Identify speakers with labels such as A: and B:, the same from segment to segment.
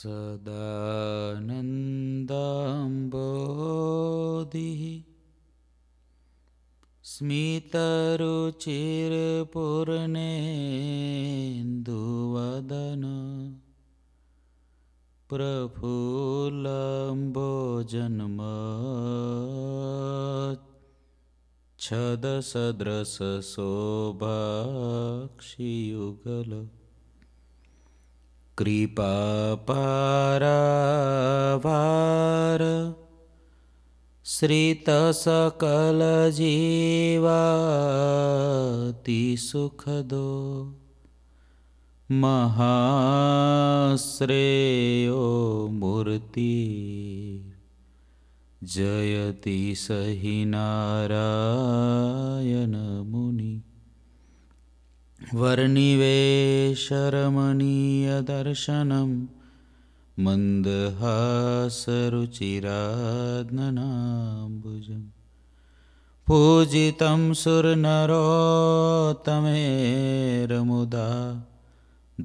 A: सदानन्दाम्बोधिः स्मितरुचिरपूर्णेन्दुवदन प्रफुल्लम्बो जन्मच्छदसदृशोभाक्षियुगल कृपापारवार श्रितसकलजीवातिसुखदो महाश्रेयो मूर्ति जयति सहि नारायणमुनिः वर्णिवेशरमणीयदर्शनं मन्दहासरुचिराज्ञनाम्बुजम् पूजितं सुरनरोत्तमेरमुदा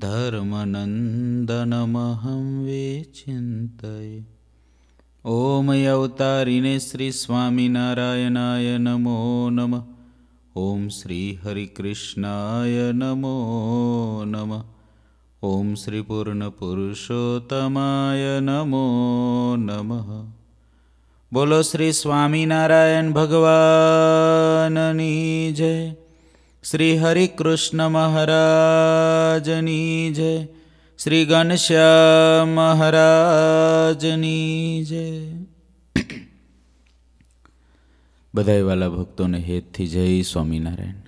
A: धर्मनन्दनमहं विचिन्तये ॐ अवतारिणे श्रीस्वामिनारायणाय नमो नमः ઓમ શ્રી હરિકૃષ્ણાય નમો નમ ઓમ શ્રી પૂર્ણ પુરુષોત્તમાય નમો નમ બોલો શ્રી સ્વામિનારાયણ ભગવાનની જય શ્રી હરિકૃષ્ણ મહારાજની જય શ્રી ઘનશ્યામ મહારાજની જય બધાય વાલા ભક્તોને હેતથી જય સ્વામિનારાયણ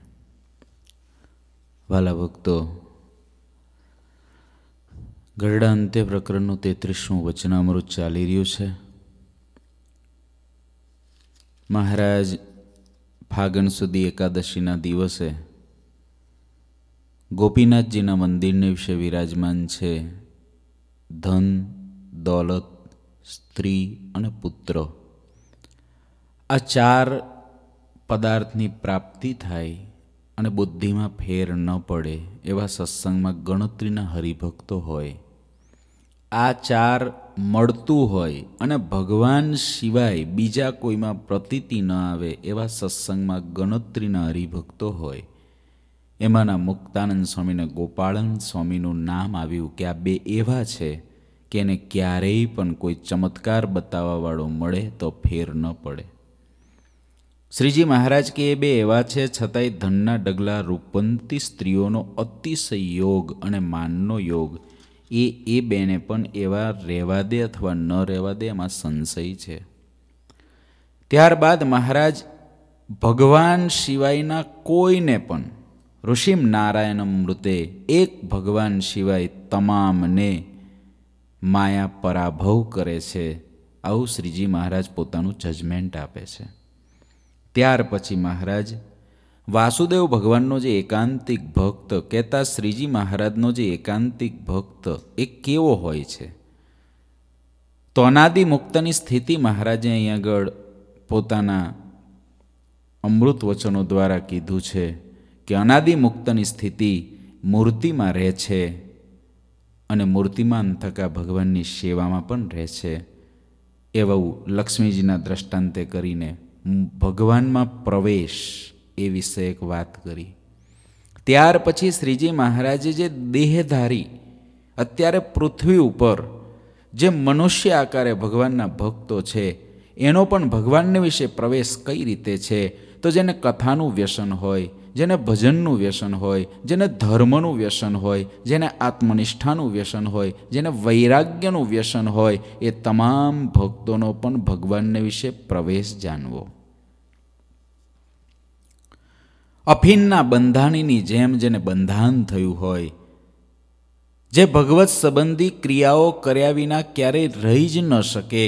A: વાલા ભક્તો ગરડા અંત્ય પ્રકરણનું તેત્રીસમું વચનામૃત ચાલી રહ્યું છે મહારાજ ફાગણ સુધી એકાદશીના દિવસે ગોપીનાથજીના મંદિરને વિશે વિરાજમાન છે ધન દોલત સ્ત્રી અને પુત્ર આ ચાર પદાર્થની પ્રાપ્તિ થાય અને બુદ્ધિમાં ફેર ન પડે એવા સત્સંગમાં ગણતરીના હરિભક્તો હોય આ ચાર મળતું હોય અને ભગવાન સિવાય બીજા કોઈમાં પ્રતીતિ ન આવે એવા સત્સંગમાં ગણતરીના હરિભક્તો હોય એમાંના મુક્તાનંદ સ્વામીને ગોપાળન સ્વામીનું નામ આવ્યું કે આ બે એવા છે કે એને ક્યારેય પણ કોઈ ચમત્કાર બતાવવાવાળો મળે તો ફેર ન પડે શ્રીજી મહારાજ કે એ બે એવા છે છતાંય ધનના ડગલા રૂપંતી સ્ત્રીઓનો અતિશય યોગ અને માનનો યોગ એ એ બેને પણ એવા રહેવા દે અથવા ન રહેવા દે એમાં સંશય છે ત્યારબાદ મહારાજ ભગવાન સિવાયના કોઈને પણ ઋષિમ નારાયણ મૃતે એક ભગવાન સિવાય તમામને માયા પરાભવ કરે છે આવું શ્રીજી મહારાજ પોતાનું જજમેન્ટ આપે છે ત્યાર પછી મહારાજ વાસુદેવ ભગવાનનો જે એકાંતિક ભક્ત કહેતા શ્રીજી મહારાજનો જે એકાંતિક ભક્ત એ કેવો હોય છે તો અનાદિ મુક્તની સ્થિતિ મહારાજે અહીં આગળ પોતાના અમૃત વચનો દ્વારા કીધું છે કે અનાદિ મુક્તની સ્થિતિ મૂર્તિમાં રહે છે અને મૂર્તિમાં થકા ભગવાનની સેવામાં પણ રહે છે એવું લક્ષ્મીજીના દ્રષ્ટાંતે કરીને ભગવાનમાં પ્રવેશ એ વિશે એક વાત કરી ત્યાર પછી શ્રીજી મહારાજે જે દેહધારી અત્યારે પૃથ્વી ઉપર જે મનુષ્ય આકારે ભગવાનના ભક્તો છે એનો પણ ભગવાનને વિશે પ્રવેશ કઈ રીતે છે તો જેને કથાનું વ્યસન હોય જેને ભજનનું વ્યસન હોય જેને ધર્મનું વ્યસન હોય જેને આત્મનિષ્ઠાનું વ્યસન હોય જેને વૈરાગ્યનું વ્યસન હોય એ તમામ ભક્તોનો પણ ભગવાનને વિશે પ્રવેશ જાણવો અફીનના બંધાણીની જેમ જેને બંધાન થયું હોય જે ભગવત સંબંધી ક્રિયાઓ કર્યા વિના ક્યારેય રહી જ ન શકે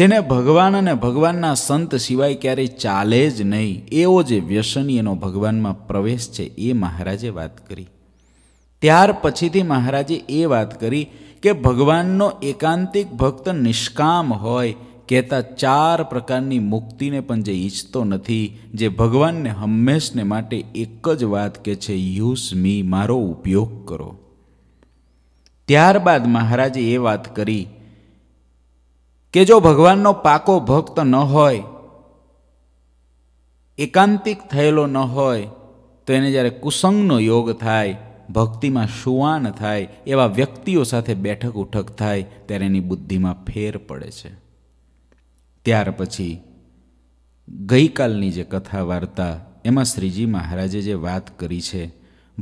A: જેને ભગવાન અને ભગવાનના સંત સિવાય ક્યારેય ચાલે જ નહીં એવો જે વ્યસની એનો ભગવાનમાં પ્રવેશ છે એ મહારાજે વાત કરી ત્યાર પછીથી મહારાજે એ વાત કરી કે ભગવાનનો એકાંતિક ભક્ત નિષ્કામ હોય કહેતા ચાર પ્રકારની મુક્તિને પણ જે ઈચ્છતો નથી જે ભગવાનને હંમેશને માટે એક જ વાત કે છે યુસ મી મારો ઉપયોગ કરો ત્યારબાદ મહારાજે એ વાત કરી કે જો ભગવાનનો પાકો ભક્ત ન હોય એકાંતિક થયેલો ન હોય તો એને જ્યારે કુસંગનો યોગ થાય ભક્તિમાં સુવાન થાય એવા વ્યક્તિઓ સાથે બેઠક ઉઠક થાય ત્યારે એની બુદ્ધિમાં ફેર પડે છે ત્યાર પછી ગઈકાલની જે કથા વાર્તા એમાં શ્રીજી મહારાજે જે વાત કરી છે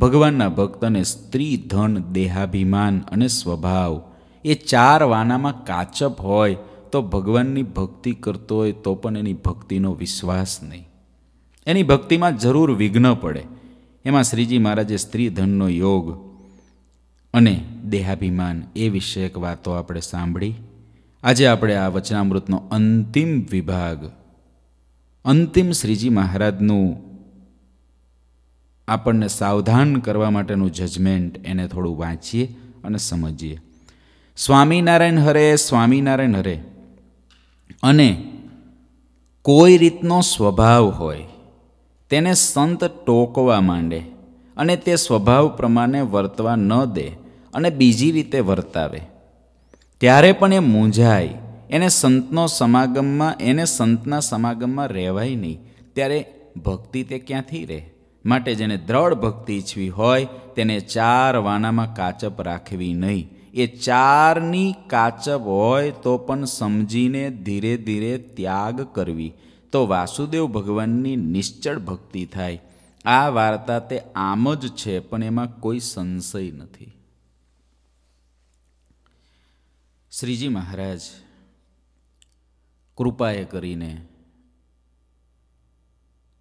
A: ભગવાનના ભક્તને સ્ત્રી ધન દેહાભિમાન અને સ્વભાવ એ ચાર વાનામાં કાચપ હોય તો ભગવાનની ભક્તિ કરતો હોય તો પણ એની ભક્તિનો વિશ્વાસ નહીં એની ભક્તિમાં જરૂર વિઘ્ન પડે એમાં શ્રીજી મહારાજે સ્ત્રી ધનનો યોગ અને દેહાભિમાન એ વિષયક વાતો આપણે સાંભળી આજે આપણે આ વચનામૃતનો અંતિમ વિભાગ અંતિમ શ્રીજી મહારાજનું આપણને સાવધાન કરવા માટેનું જજમેન્ટ એને થોડું વાંચીએ અને સમજીએ સ્વામિનારાયણ હરે સ્વામિનારાયણ હરે અને કોઈ રીતનો સ્વભાવ હોય તેને સંત ટોકવા માંડે અને તે સ્વભાવ પ્રમાણે વર્તવા ન દે અને બીજી રીતે વર્તાવે ત્યારે પણ એ મૂંઝાય એને સંતનો સમાગમમાં એને સંતના સમાગમમાં રહેવાય નહીં ત્યારે ભક્તિ તે ક્યાંથી રહે માટે જેને દ્રઢ ભક્તિ ઈચ્છવી હોય તેને ચાર વાનામાં કાચપ રાખવી નહીં એ ચારની કાચપ હોય તો પણ સમજીને ધીરે ધીરે ત્યાગ કરવી તો વાસુદેવ ભગવાનની નિશ્ચળ ભક્તિ થાય આ વાર્તા તે આમ જ છે પણ એમાં કોઈ સંશય નથી શ્રીજી મહારાજ કૃપાએ કરીને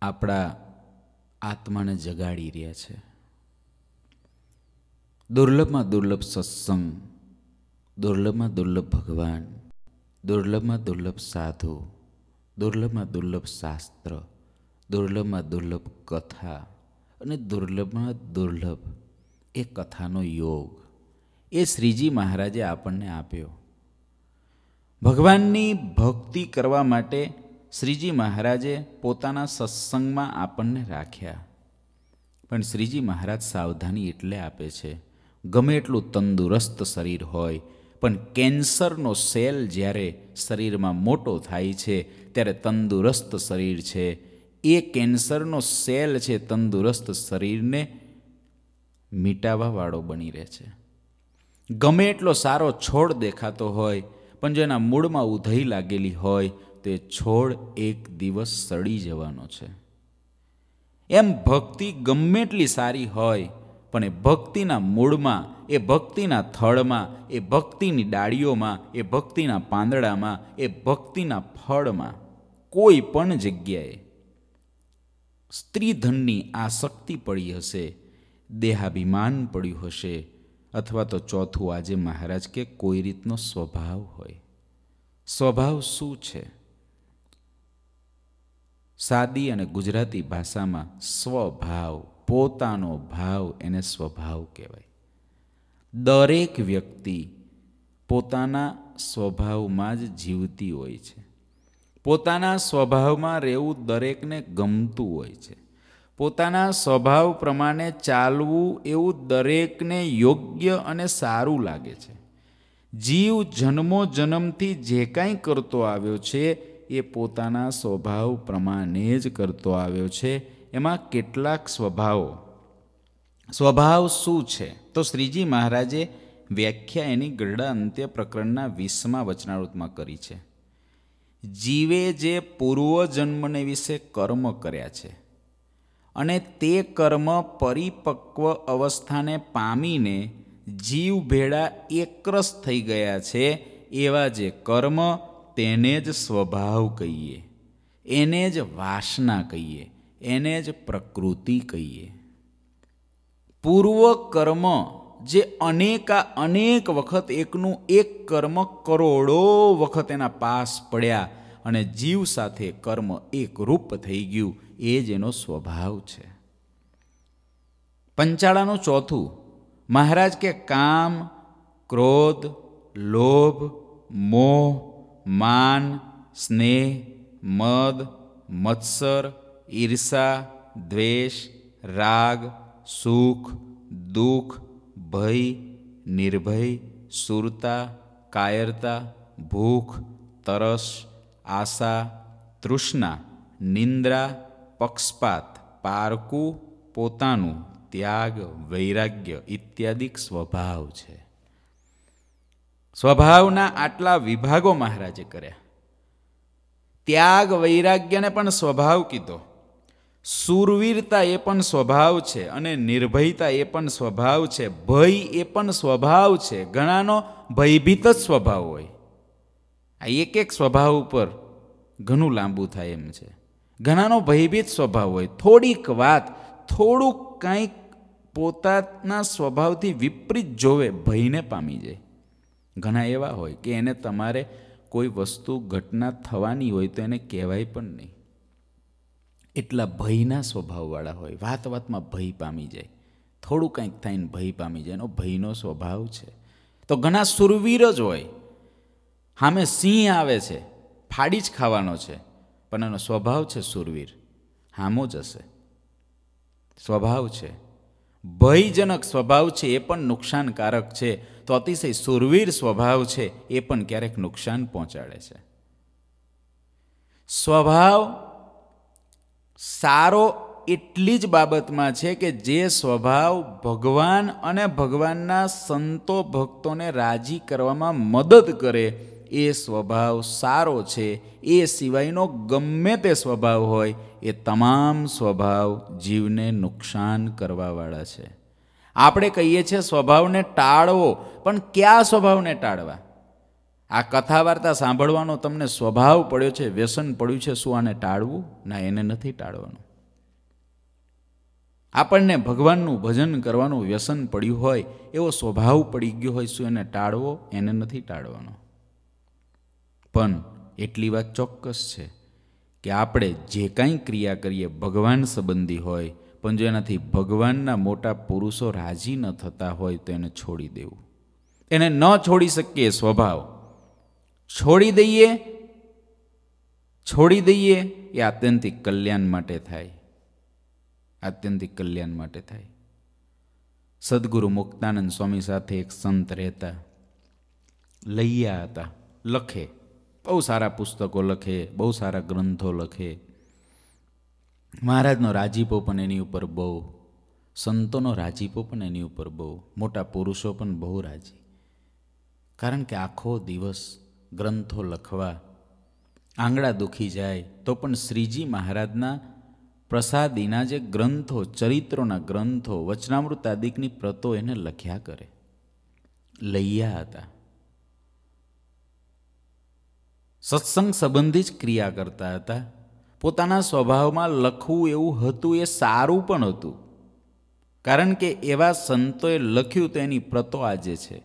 A: આપણા આત્માને જગાડી રહ્યા છે દુર્લભમાં દુર્લભ સત્સંગ દુર્લભમાં દુર્લભ ભગવાન દુર્લભમાં દુર્લભ સાધુ દુર્લભમાં દુર્લભ શાસ્ત્ર દુર્લભમાં દુર્લભ કથા અને દુર્લભમાં દુર્લભ એ કથાનો યોગ એ શ્રીજી મહારાજે આપણને આપ્યો ભગવાનની ભક્તિ કરવા માટે શ્રીજી મહારાજે પોતાના સત્સંગમાં આપણને રાખ્યા પણ શ્રીજી મહારાજ સાવધાની એટલે આપે છે ગમે એટલું તંદુરસ્ત શરીર હોય પણ કેન્સરનો સેલ જ્યારે શરીરમાં મોટો થાય છે ત્યારે તંદુરસ્ત શરીર છે એ કેન્સરનો સેલ છે તંદુરસ્ત શરીરને મિટાવાવાળો બની રહે છે ગમે એટલો સારો છોડ દેખાતો હોય પણ જેના મૂળમાં ઉધઈ લાગેલી હોય તે છોડ એક દિવસ સડી જવાનો છે એમ ભક્તિ ગમે એટલી સારી હોય પણ એ ભક્તિના મૂળમાં એ ભક્તિના થળમાં એ ભક્તિની ડાળીઓમાં એ ભક્તિના પાંદડામાં એ ભક્તિના ફળમાં કોઈ પણ જગ્યાએ સ્ત્રીધનની આસક્તિ પડી હશે દેહાભિમાન પડ્યું હશે અથવા તો ચોથું આજે મહારાજ કે કોઈ રીતનો સ્વભાવ હોય સ્વભાવ શું છે સાદી અને ગુજરાતી ભાષામાં સ્વભાવ પોતાનો ભાવ એને સ્વભાવ કહેવાય દરેક વ્યક્તિ પોતાના સ્વભાવમાં જ જીવતી હોય છે પોતાના સ્વભાવમાં રહેવું દરેકને ગમતું હોય છે પોતાના સ્વભાવ પ્રમાણે ચાલવું એવું દરેકને યોગ્ય અને સારું લાગે છે જીવ જન્મો જન્મથી જે કાંઈ કરતો આવ્યો છે એ પોતાના સ્વભાવ પ્રમાણે જ કરતો આવ્યો છે એમાં કેટલાક સ્વભાવો સ્વભાવ શું છે તો શ્રીજી મહારાજે વ્યાખ્યા એની ગરડા અંત્ય પ્રકરણના વીસમાં વચનાવૃતમાં કરી છે જીવે જે પૂર્વજન્મને વિશે કર્મ કર્યા છે અને તે કર્મ પરિપક્વ અવસ્થાને પામીને જીવ ભેળા એકરસ થઈ ગયા છે એવા જે કર્મ તેને જ સ્વભાવ કહીએ એને જ વાસના કહીએ એને જ પ્રકૃતિ કહીએ પૂર્વ કર્મ જે અનેકા અનેક વખત એકનું એક કર્મ કરોડો વખત એના પાસ પડ્યા અને જીવ સાથે કર્મ એકરૂપ થઈ ગયું એ જ એનો સ્વભાવ છે પંચાળાનું ચોથું મહારાજ કે કામ ક્રોધ લોભ મોહ માન સ્નેહ મદ મત્સર ઈર્ષા દ્વેષ રાગ સુખ દુઃખ ભય નિર્ભય સુરતા કાયરતા ભૂખ તરસ આશા તૃષ્ણા નિંદ્રા પક્ષપાત પારકું પોતાનું ત્યાગ વૈરાગ્ય ઇત્યાદિક સ્વભાવ છે સ્વભાવના આટલા વિભાગો મહારાજે કર્યા ત્યાગ વૈરાગ્યને પણ સ્વભાવ કીધો સુરવીરતા એ પણ સ્વભાવ છે અને નિર્ભયતા એ પણ સ્વભાવ છે ભય એ પણ સ્વભાવ છે ઘણાનો ભયભીત જ સ્વભાવ હોય આ એક એક સ્વભાવ ઉપર ઘણું લાંબુ થાય એમ છે ઘણાનો ભયભીત સ્વભાવ હોય થોડીક વાત થોડુંક કંઈક પોતાના સ્વભાવથી વિપરીત જોવે ભયને પામી જાય ઘણા એવા હોય કે એને તમારે કોઈ વસ્તુ ઘટના થવાની હોય તો એને કહેવાય પણ નહીં એટલા ભયના સ્વભાવવાળા હોય વાત વાતમાં ભય પામી જાય થોડું કંઈક થઈને ભય પામી જાય એનો ભયનો સ્વભાવ છે તો ઘણા સુરવીર જ હોય સામે સિંહ આવે છે ફાડી જ ખાવાનો છે પણ એનો સ્વભાવ છે સુરવીર હામો જશે સ્વભાવ છે ભયજનક સ્વભાવ છે એ પણ નુકસાનકારક છે તો અતિશય સુરવીર સ્વભાવ છે એ પણ ક્યારેક નુકસાન પહોંચાડે છે સ્વભાવ સારો એટલી જ બાબતમાં છે કે જે સ્વભાવ ભગવાન અને ભગવાનના સંતો ભક્તોને રાજી કરવામાં મદદ કરે એ સ્વભાવ સારો છે એ સિવાયનો ગમે તે સ્વભાવ હોય એ તમામ સ્વભાવ જીવને નુકસાન કરવાવાળા છે આપણે કહીએ છીએ સ્વભાવને ટાળવો પણ કયા સ્વભાવને ટાળવા આ કથા વાર્તા સાંભળવાનો તમને સ્વભાવ પડ્યો છે વ્યસન પડ્યું છે શું આને ટાળવું ના એને નથી ટાળવાનું આપણને ભગવાનનું ભજન કરવાનું વ્યસન પડ્યું હોય એવો સ્વભાવ પડી ગયો હોય શું એને ટાળવો એને નથી ટાળવાનો પણ એટલી વાત ચોક્કસ છે કે આપણે જે કાંઈ ક્રિયા કરીએ ભગવાન સંબંધી હોય પણ જો એનાથી ભગવાનના મોટા પુરુષો રાજી ન થતા હોય તો એને છોડી દેવું એને ન છોડી શકીએ સ્વભાવ છોડી દઈએ છોડી દઈએ એ આત્યંતિક કલ્યાણ માટે થાય આત્યંતિક કલ્યાણ માટે થાય સદગુરુ મુક્તાનંદ સ્વામી સાથે એક સંત રહેતા લઈયા હતા લખે બહુ સારા પુસ્તકો લખે બહુ સારા ગ્રંથો લખે મહારાજનો રાજીપો પણ એની ઉપર બહુ સંતોનો રાજીપો પણ એની ઉપર બહુ મોટા પુરુષો પણ બહુ રાજી કારણ કે આખો દિવસ ગ્રંથો લખવા આંગળા દુખી જાય તો પણ શ્રીજી મહારાજના પ્રસાદીના જે ગ્રંથો ચરિત્રોના ગ્રંથો વચનામૃત આદિકની પ્રતો એને લખ્યા કરે લઈયા હતા સત્સંગ સંબંધી જ ક્રિયા કરતા હતા પોતાના સ્વભાવમાં લખવું એવું હતું એ સારું પણ હતું કારણ કે એવા સંતોએ લખ્યું તો એની પ્રતો આજે છે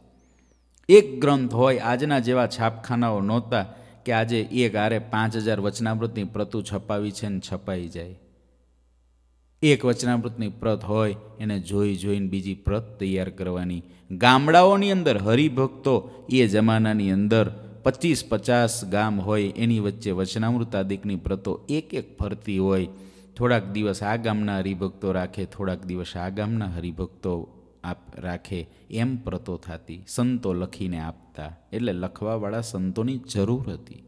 A: એક ગ્રંથ હોય આજના જેવા છાપખાનાઓ નહોતા કે આજે એક આરે પાંચ હજાર વચનામૃતની પ્રતુ છપાવી છે ને છપાઈ જાય એક વચનામૃતની પ્રત હોય એને જોઈ જોઈને બીજી પ્રત તૈયાર કરવાની ગામડાઓની અંદર હરિભક્તો એ જમાનાની અંદર પચીસ પચાસ ગામ હોય એની વચ્ચે વચનામૃતાદિકની પ્રતો એક એક ફરતી હોય થોડાક દિવસ આ ગામના હરિભક્તો રાખે થોડાક દિવસ આ ગામના હરિભક્તો આપ રાખે એમ પ્રતો થતી સંતો લખીને આપતા એટલે લખવાવાળા સંતોની જરૂર હતી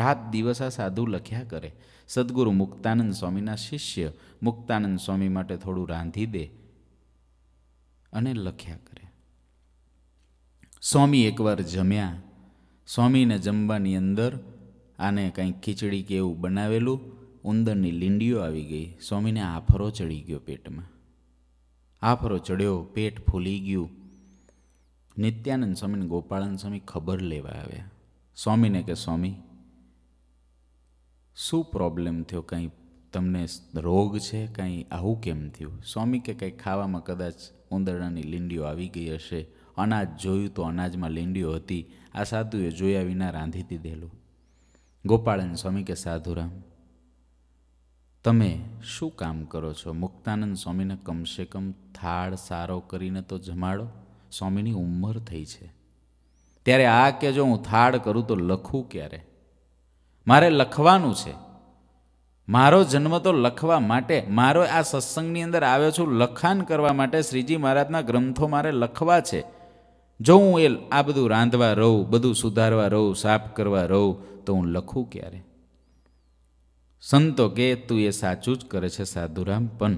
A: રાત દિવસ આ સાધુ લખ્યા કરે સદગુરુ મુક્તાનંદ સ્વામીના શિષ્ય મુક્તાનંદ સ્વામી માટે થોડું રાંધી દે અને લખ્યા કરે સ્વામી એકવાર જમ્યા સ્વામીને જમવાની અંદર આને કંઈ ખીચડી કે એવું બનાવેલું ઉંદરની લીંડીઓ આવી ગઈ સ્વામીને આફરો ચડી ગયો પેટમાં આફરો ચડ્યો પેટ ફૂલી ગયું નિત્યાનંદ સ્વામીને ગોપાળાનંદ સ્વામી ખબર લેવા આવ્યા સ્વામીને કે સ્વામી શું પ્રોબ્લેમ થયો કંઈ તમને રોગ છે કંઈ આવું કેમ થયું સ્વામી કે કંઈ ખાવામાં કદાચ ઉંદરડાની લીંડીઓ આવી ગઈ હશે અનાજ જોયું તો અનાજમાં લીંડીઓ હતી આ સાધુએ જોયા વિના રાંધી દીધેલું ગોપાળન સ્વામી કે સાધુરામ તમે શું કામ કરો છો મુક્તાનંદ સ્વામીને કમસે કમ થાળ સારો કરીને તો જમાડો સ્વામીની ઉંમર થઈ છે ત્યારે આ કે જો હું થાળ કરું તો લખું ક્યારે મારે લખવાનું છે મારો જન્મ તો લખવા માટે મારો આ સત્સંગની અંદર આવ્યો છું લખાણ કરવા માટે શ્રીજી મહારાજના ગ્રંથો મારે લખવા છે જો હું એ આ બધું રાંધવા રહું બધું સુધારવા રહું સાફ કરવા રહું તો હું લખું ક્યારે સંતો કે તું એ સાચું જ કરે છે સાધુરામ પણ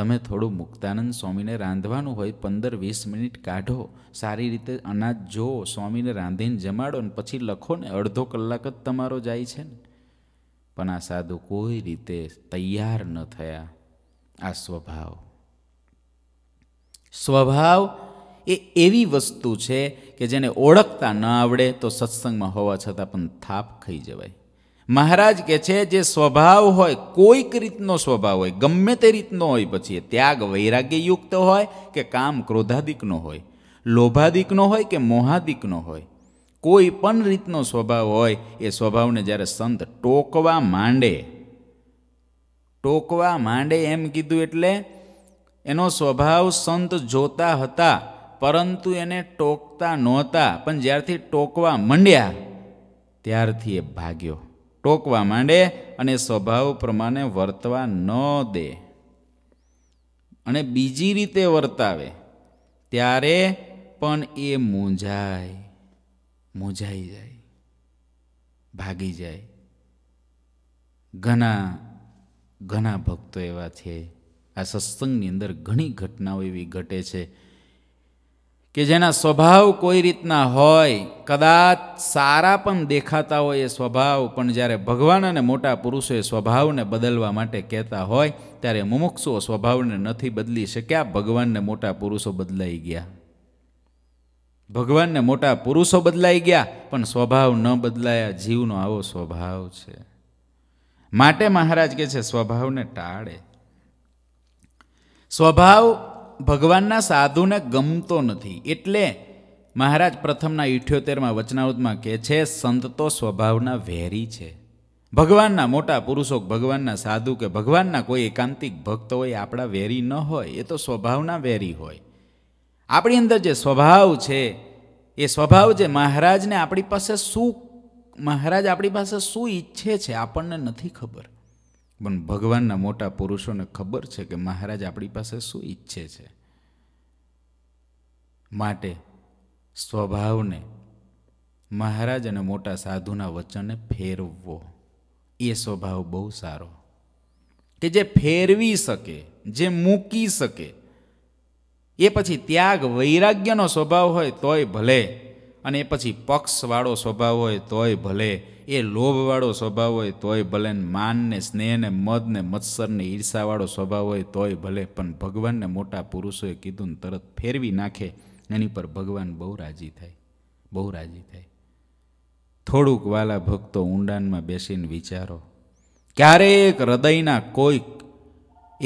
A: તમે થોડું મુક્તાનંદ સ્વામીને રાંધવાનું હોય પંદર વીસ મિનિટ કાઢો સારી રીતે અનાજ જો સ્વામીને રાંધીને જમાડો ને પછી લખો ને અડધો કલાક જ તમારો જાય છે ને પણ આ સાધુ કોઈ રીતે તૈયાર ન થયા આ સ્વભાવ સ્વભાવ એ એવી વસ્તુ છે કે જેને ઓળખતા ન આવડે તો સત્સંગમાં હોવા છતાં પણ થાપ ખાઈ જવાય મહારાજ કહે છે જે સ્વભાવ હોય કોઈક રીતનો સ્વભાવ હોય ગમે તે રીતનો હોય પછી એ ત્યાગ વૈરાગ્યયુક્ત હોય કે કામ ક્રોધાદિકનો હોય લોભાદિકનો હોય કે મોહાદિકનો હોય કોઈ પણ રીતનો સ્વભાવ હોય એ સ્વભાવને જ્યારે સંત ટોકવા માંડે ટોકવા માંડે એમ કીધું એટલે એનો સ્વભાવ સંત જોતા હતા પરંતુ એને ટોકતા નહોતા પણ જ્યારથી ટોકવા માંડ્યા ત્યારથી એ ભાગ્યો ટોકવા માંડે અને સ્વભાવ પ્રમાણે વર્તવા ન દે અને બીજી રીતે વર્તાવે ત્યારે પણ એ મૂંઝાય મૂંઝાઈ જાય ભાગી જાય ઘણા ઘણા ભક્તો એવા છે આ સત્સંગની અંદર ઘણી ઘટનાઓ એવી ઘટે છે કે જેના સ્વભાવ કોઈ રીતના હોય કદાચ સારા પણ દેખાતા હોય એ સ્વભાવ પણ જ્યારે ભગવાન અને મોટા પુરુષો એ સ્વભાવને બદલવા માટે કહેતા હોય ત્યારે મુમુક્ષુઓ સ્વભાવને નથી બદલી શક્યા ભગવાનને મોટા પુરુષો બદલાઈ ગયા ભગવાનને મોટા પુરુષો બદલાઈ ગયા પણ સ્વભાવ ન બદલાયા જીવનો આવો સ્વભાવ છે માટે મહારાજ કહે છે સ્વભાવને ટાળે સ્વભાવ ભગવાનના સાધુને ગમતો નથી એટલે મહારાજ પ્રથમના ઇઠ્યોતેરમાં વચનાવતમાં કહે છે સંત તો સ્વભાવના વેરી છે ભગવાનના મોટા પુરુષો ભગવાનના સાધુ કે ભગવાનના કોઈ એકાંતિક ભક્ત હોય આપણા વેરી ન હોય એ તો સ્વભાવના વેરી હોય આપણી અંદર જે સ્વભાવ છે એ સ્વભાવ જે મહારાજને આપણી પાસે શું મહારાજ આપણી પાસે શું ઈચ્છે છે આપણને નથી ખબર પણ ભગવાનના મોટા પુરુષોને ખબર છે કે મહારાજ આપણી પાસે શું ઈચ્છે છે માટે સ્વભાવને મહારાજ અને મોટા સાધુના વચનને ફેરવવો એ સ્વભાવ બહુ સારો કે જે ફેરવી શકે જે મૂકી શકે એ પછી ત્યાગ વૈરાગ્યનો સ્વભાવ હોય તોય ભલે અને પછી પક્ષવાળો સ્વભાવ હોય તોય ભલે એ લોભવાળો સ્વભાવ હોય તોય ભલે માનને સ્નેહને મદને મત્સરને ઈર્ષાવાળો સ્વભાવ હોય તોય ભલે પણ ભગવાનને મોટા પુરુષોએ કીધું ને તરત ફેરવી નાખે એની પર ભગવાન બહુ રાજી થાય બહુ રાજી થાય થોડુંક વાલા ભક્તો ઊંડાણમાં બેસીને વિચારો ક્યારેક હૃદયના કોઈક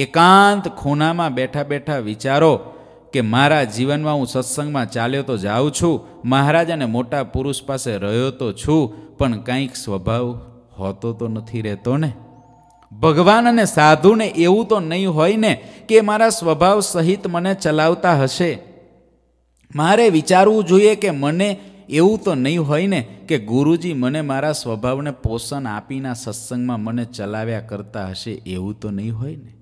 A: એકાંત ખૂનામાં બેઠા બેઠા વિચારો કે મારા જીવનમાં હું સત્સંગમાં ચાલ્યો તો જાઉં છું મહારાજ અને મોટા પુરુષ પાસે રહ્યો તો છું પણ કંઈક સ્વભાવ હોતો તો નથી રહેતો ને ભગવાન અને સાધુને એવું તો નહીં હોય ને કે મારા સ્વભાવ સહિત મને ચલાવતા હશે મારે વિચારવું જોઈએ કે મને એવું તો નહીં હોય ને કે ગુરુજી મને મારા સ્વભાવને પોષણ આપીના સત્સંગમાં મને ચલાવ્યા કરતા હશે એવું તો નહીં હોય ને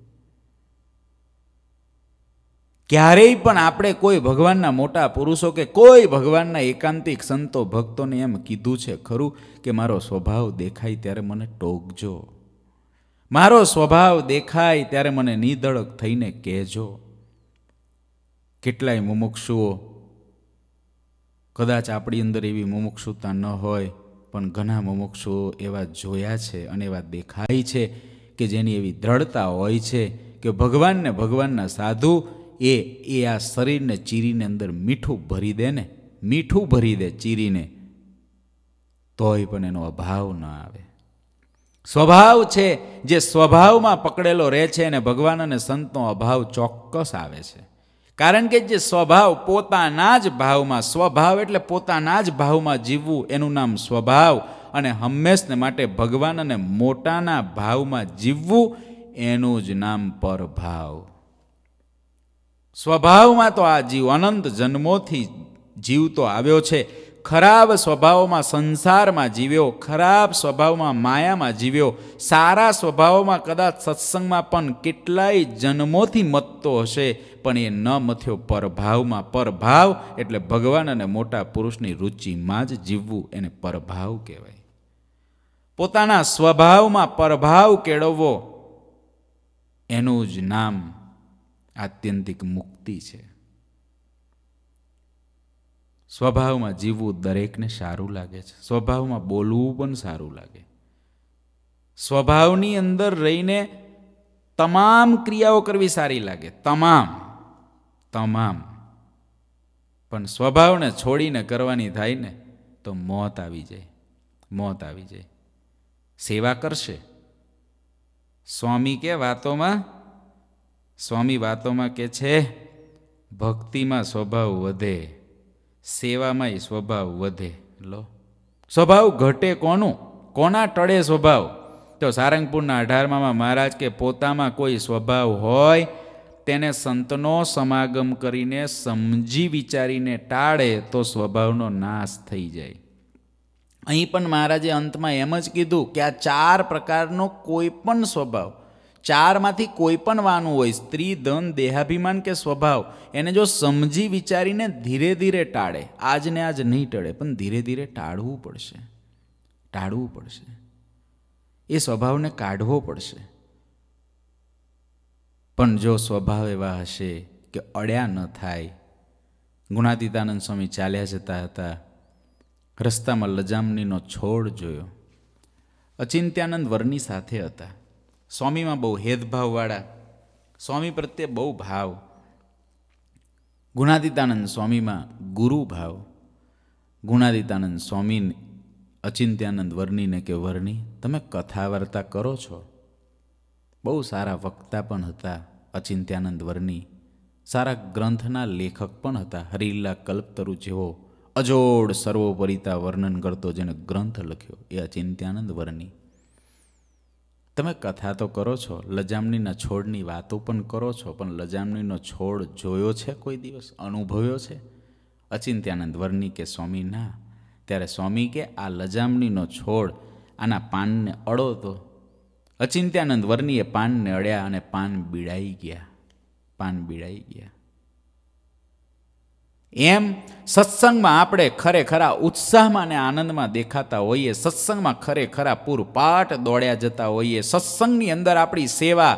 A: ક્યારેય પણ આપણે કોઈ ભગવાનના મોટા પુરુષો કે કોઈ ભગવાનના એકાંતિક સંતો ભક્તોને એમ કીધું છે ખરું કે મારો સ્વભાવ દેખાય ત્યારે મને ટોકજો મારો સ્વભાવ દેખાય ત્યારે મને નિદળક થઈને કહેજો કેટલાય મુમુક્ષુઓ કદાચ આપણી અંદર એવી મુમુક્ષુતા ન હોય પણ ઘણા મુમુક્ષુઓ એવા જોયા છે અને એવા દેખાય છે કે જેની એવી દ્રઢતા હોય છે કે ભગવાનને ભગવાનના સાધુ એ એ આ શરીરને ચીરીને અંદર મીઠું ભરી દે ને મીઠું ભરી દે ચીરીને તોય પણ એનો અભાવ ન આવે સ્વભાવ છે જે સ્વભાવમાં પકડેલો રહે છે અને ભગવાન અને સંતનો અભાવ ચોક્કસ આવે છે કારણ કે જે સ્વભાવ પોતાના જ ભાવમાં સ્વભાવ એટલે પોતાના જ ભાવમાં જીવવું એનું નામ સ્વભાવ અને હંમેશને માટે ભગવાન અને મોટાના ભાવમાં જીવવું એનું જ નામ પરભાવ સ્વભાવમાં તો આ જીવ અનંત જન્મોથી જીવતો આવ્યો છે ખરાબ સ્વભાવમાં સંસારમાં જીવ્યો ખરાબ સ્વભાવમાં માયામાં જીવ્યો સારા સ્વભાવમાં કદાચ સત્સંગમાં પણ કેટલાય જન્મોથી મતતો હશે પણ એ ન મથ્યો પરભાવમાં પરભાવ એટલે ભગવાન અને મોટા પુરુષની રુચિમાં જ જીવવું એને પરભાવ કહેવાય પોતાના સ્વભાવમાં પરભાવ કેળવવો એનું જ નામ આત્યંતિક મુક્તિ છે સ્વભાવમાં જીવવું દરેકને સારું લાગે છે સ્વભાવમાં બોલવું પણ સારું લાગે સ્વભાવની અંદર રહીને તમામ ક્રિયાઓ કરવી સારી લાગે તમામ તમામ પણ સ્વભાવને છોડીને કરવાની થાય ને તો મોત આવી જાય મોત આવી જાય સેવા કરશે સ્વામી કે વાતોમાં સ્વામી વાતોમાં કે છે ભક્તિમાં સ્વભાવ વધે સેવામાંય સ્વભાવ વધે લો સ્વભાવ ઘટે કોનું કોના ટળે સ્વભાવ તો સારંગપુરના અઢારમાં મહારાજ કે પોતામાં કોઈ સ્વભાવ હોય તેને સંતનો સમાગમ કરીને સમજી વિચારીને ટાળે તો સ્વભાવનો નાશ થઈ જાય અહીં પણ મહારાજે અંતમાં એમ જ કીધું કે આ ચાર પ્રકારનો કોઈ પણ સ્વભાવ ચારમાંથી કોઈ પણ વાનું હોય સ્ત્રી ધન દેહાભિમાન કે સ્વભાવ એને જો સમજી વિચારીને ધીરે ધીરે ટાળે આજને આજ નહીં ટળે પણ ધીરે ધીરે ટાળવું પડશે ટાળવું પડશે એ સ્વભાવને કાઢવો પડશે પણ જો સ્વભાવ એવા હશે કે અડ્યા ન થાય ગુણાતીતાનંદ સ્વામી ચાલ્યા જતા હતા રસ્તામાં લજામણીનો છોડ જોયો અચિંત્યાનંદ વરની સાથે હતા સ્વામીમાં બહુ હેદભાવવાળા સ્વામી પ્રત્યે બહુ ભાવ ગુણાદિતાનંદ સ્વામીમાં ગુરુ ભાવ ગુણાદિતાનંદ સ્વામી અચિંત્યાનંદ વર્ણીને કે વર્ણી તમે કથા વાર્તા કરો છો બહુ સારા વક્તા પણ હતા અચિંત્યાનંદ વર્ણી સારા ગ્રંથના લેખક પણ હતા હરિલા કલ્પતરુ જેવો અજોડ સર્વોપરિતા વર્ણન કરતો જેને ગ્રંથ લખ્યો એ અચિંત્યાનંદ વર્ણી તમે કથા તો કરો છો લજામણીના છોડની વાતો પણ કરો છો પણ લજામણીનો છોડ જોયો છે કોઈ દિવસ અનુભવ્યો છે અચિંત્યાનંદ વર્ની કે સ્વામી ના ત્યારે સ્વામી કે આ લજામણીનો છોડ આના પાનને અડો તો અચિંત્યાનંદ વર્નીએ પાનને અડ્યા અને પાન બીડાઈ ગયા પાન બીડાઈ ગયા એમ સત્સંગમાં આપણે ખરેખરા ઉત્સાહમાં અને આનંદમાં દેખાતા હોઈએ સત્સંગમાં ખરેખરા પૂરપાટ દોડ્યા જતા હોઈએ સત્સંગની અંદર આપણી સેવા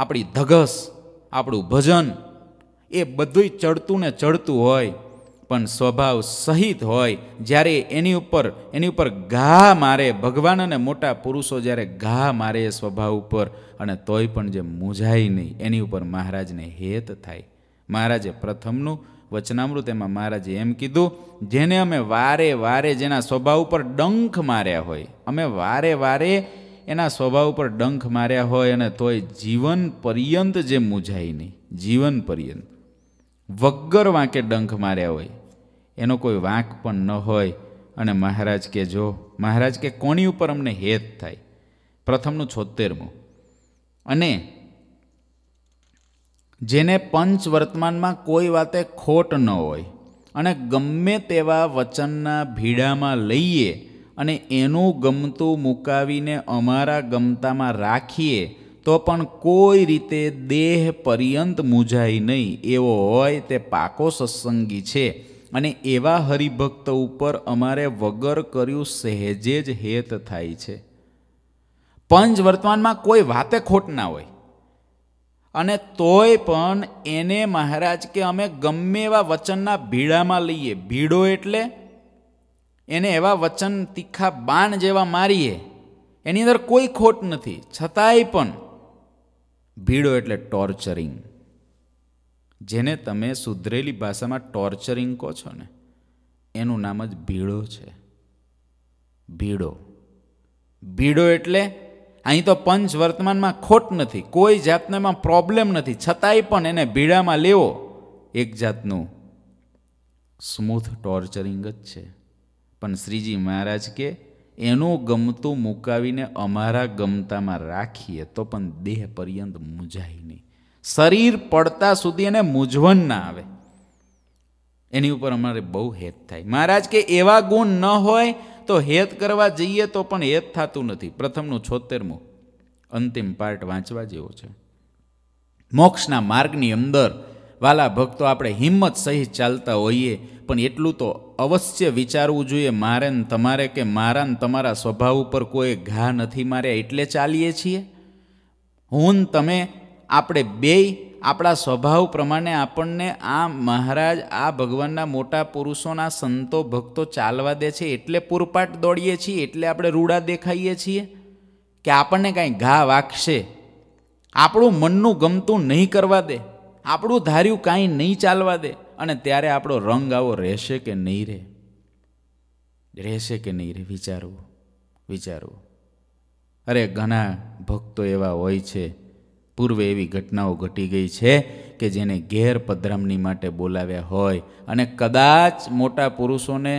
A: આપણી ધગસ આપણું ભજન એ બધુંય ચડતું ને ચડતું હોય પણ સ્વભાવ સહિત હોય જ્યારે એની ઉપર એની ઉપર ઘા મારે ભગવાન અને મોટા પુરુષો જ્યારે ઘા મારે એ સ્વભાવ ઉપર અને તોય પણ જે મૂંઝાય નહીં એની ઉપર મહારાજને હેત થાય મહારાજે પ્રથમનું વચનામૃત એમાં મહારાજે એમ કીધું જેને અમે વારે વારે જેના સ્વભાવ ઉપર ડંખ માર્યા હોય અમે વારે વારે એના સ્વભાવ ઉપર ડંખ માર્યા હોય અને તોય જીવન પર્યંત જે મૂજાય નહીં જીવન પર્યંત વગર વાંકે ડંખ માર્યા હોય એનો કોઈ વાંક પણ ન હોય અને મહારાજ કે જો મહારાજ કે કોની ઉપર અમને હેત થાય પ્રથમનું છોતેરમું અને જેને પંચ વર્તમાનમાં કોઈ વાતે ખોટ ન હોય અને ગમે તેવા વચનના ભીડામાં લઈએ અને એનું ગમતું મુકાવીને અમારા ગમતામાં રાખીએ તો પણ કોઈ રીતે દેહ પર્યંત મૂજાય નહીં એવો હોય તે પાકો સત્સંગી છે અને એવા હરિભક્ત ઉપર અમારે વગર કર્યું સહેજે જ હેત થાય છે પંચ વર્તમાનમાં કોઈ વાતે ખોટ ના હોય અને તોય પણ એને મહારાજ કે અમે ગમે એવા વચનના ભીડામાં લઈએ ભીડો એટલે એને એવા વચન તીખા બાણ જેવા મારીએ એની અંદર કોઈ ખોટ નથી છતાંય પણ ભીડો એટલે ટોર્ચરિંગ જેને તમે સુધરેલી ભાષામાં ટોર્ચરિંગ કહો છો ને એનું નામ જ ભીડો છે ભીડો ભીડો એટલે અહીં તો પંચ વર્તમાનમાં ખોટ નથી કોઈ જાતનો એમાં પ્રોબ્લેમ નથી છતાંય પણ એને ભીડામાં લેવો એક જાતનું સ્મૂથ ટોર્ચરિંગ જ છે પણ શ્રીજી મહારાજ કે એનું ગમતું મુકાવીને અમારા ગમતામાં રાખીએ તો પણ દેહ પર્યંત મૂંઝાય નહીં શરીર પડતા સુધી એને મૂંઝવણ ના આવે એની ઉપર અમારે બહુ હેત થાય મહારાજ કે એવા ગુણ ન હોય તો હેત કરવા જઈએ તો પણ હેત થતું નથી પ્રથમનું છોતેરમું અંતિમ પાર્ટ વાંચવા જેવો છે મોક્ષના માર્ગની અંદર વાલા ભક્તો આપણે હિંમત સહિત ચાલતા હોઈએ પણ એટલું તો અવશ્ય વિચારવું જોઈએ મારે ને તમારે કે મારા ને તમારા સ્વભાવ ઉપર કોઈ ઘા નથી માર્યા એટલે ચાલીએ છીએ હું તમે આપણે બેય આપણા સ્વભાવ પ્રમાણે આપણને આ મહારાજ આ ભગવાનના મોટા પુરુષોના સંતો ભક્તો ચાલવા દે છે એટલે પૂરપાટ દોડીએ છીએ એટલે આપણે રૂડા દેખાઈએ છીએ કે આપણને કાંઈ ઘા વાગશે આપણું મનનું ગમતું નહીં કરવા દે આપણું ધાર્યું કાંઈ નહીં ચાલવા દે અને ત્યારે આપણો રંગ આવો રહેશે કે નહીં રહે રહેશે કે નહીં રહે વિચારવું વિચારવું અરે ઘણા ભક્તો એવા હોય છે પૂર્વે એવી ઘટનાઓ ઘટી ગઈ છે કે જેને ઘેર પધરામણી માટે બોલાવ્યા હોય અને કદાચ મોટા પુરુષોને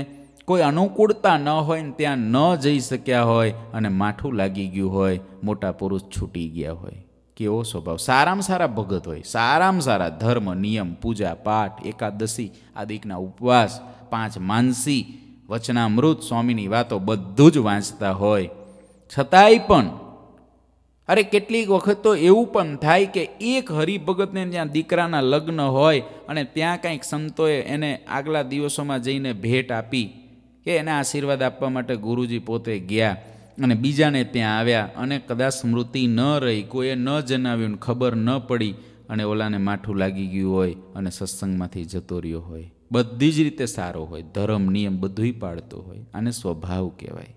A: કોઈ અનુકૂળતા ન હોય ને ત્યાં ન જઈ શક્યા હોય અને માઠું લાગી ગયું હોય મોટા પુરુષ છૂટી ગયા હોય કેવો સ્વભાવ સારામાં સારા ભગત હોય સારામાં સારા ધર્મ નિયમ પૂજા પાઠ એકાદશી આદિકના ઉપવાસ પાંચ માનસી વચનામૃત સ્વામીની વાતો બધું જ વાંચતા હોય છતાંય પણ અરે કેટલીક વખત તો એવું પણ થાય કે એક હરિભગતને જ્યાં દીકરાના લગ્ન હોય અને ત્યાં કાંઈક સંતોએ એને આગલા દિવસોમાં જઈને ભેટ આપી કે એને આશીર્વાદ આપવા માટે ગુરુજી પોતે ગયા અને બીજાને ત્યાં આવ્યા અને કદાચ સ્મૃતિ ન રહી કોઈએ ન જણાવ્યું ખબર ન પડી અને ઓલાને માઠું લાગી ગયું હોય અને સત્સંગમાંથી જતો રહ્યો હોય બધી જ રીતે સારો હોય ધર્મ નિયમ બધું પાળતો હોય આને સ્વભાવ કહેવાય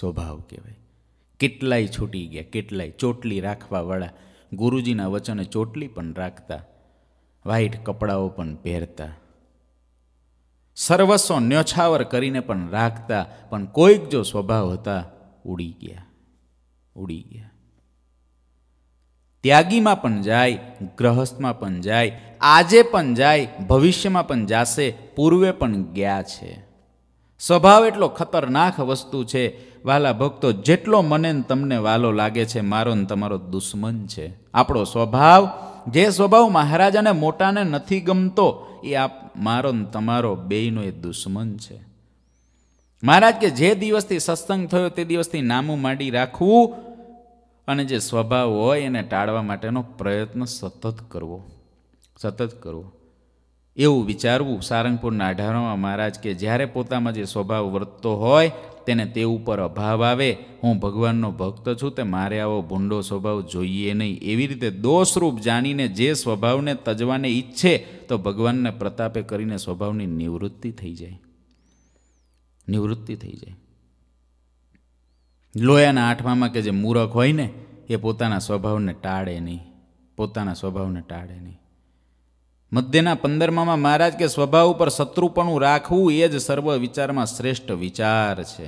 A: સ્વભાવ કહેવાય કેટલાય છૂટી ગયા કેટલાય ચોટલી રાખવાવાળા ગુરુજીના વચને ચોટલી પણ રાખતા વ્હાઈટ કપડાઓ પણ પહેરતા સર્વસ્વ ન્યોછાવર કરીને પણ રાખતા પણ કોઈક જો સ્વભાવ હતા ઉડી ગયા ઉડી ગયા ત્યાગીમાં પણ જાય ગ્રહસ્થમાં પણ જાય આજે પણ જાય ભવિષ્યમાં પણ જાશે પૂર્વે પણ ગયા છે સ્વભાવ એટલો ખતરનાક વસ્તુ છે વાલા ભક્તો જેટલો મને તમને વાલો લાગે છે મારો ને તમારો દુશ્મન છે આપણો સ્વભાવ જે સ્વભાવ મહારાજાને મોટાને નથી ગમતો એ આપ મારો ને તમારો બેયનો એ દુશ્મન છે મહારાજ કે જે દિવસથી સત્સંગ થયો તે દિવસથી નામું માંડી રાખવું અને જે સ્વભાવ હોય એને ટાળવા માટેનો પ્રયત્ન સતત કરવો સતત કરવો એવું વિચારવું સારંગપુરના અઢારમાં મહારાજ કે જ્યારે પોતામાં જે સ્વભાવ વર્તતો હોય તેને તે ઉપર અભાવ આવે હું ભગવાનનો ભક્ત છું તે મારે આવો ભૂંડો સ્વભાવ જોઈએ નહીં એવી રીતે દોષરૂપ જાણીને જે સ્વભાવને તજવાને ઈચ્છે તો ભગવાનને પ્રતાપે કરીને સ્વભાવની નિવૃત્તિ થઈ જાય નિવૃત્તિ થઈ જાય લોયાના આઠમામાં કે જે મૂરખ હોય ને એ પોતાના સ્વભાવને ટાળે નહીં પોતાના સ્વભાવને ટાળે નહીં મધ્યના પંદરમામાં મહારાજ કે સ્વભાવ ઉપર શત્રુપણું રાખવું એ જ સર્વ વિચારમાં શ્રેષ્ઠ વિચાર છે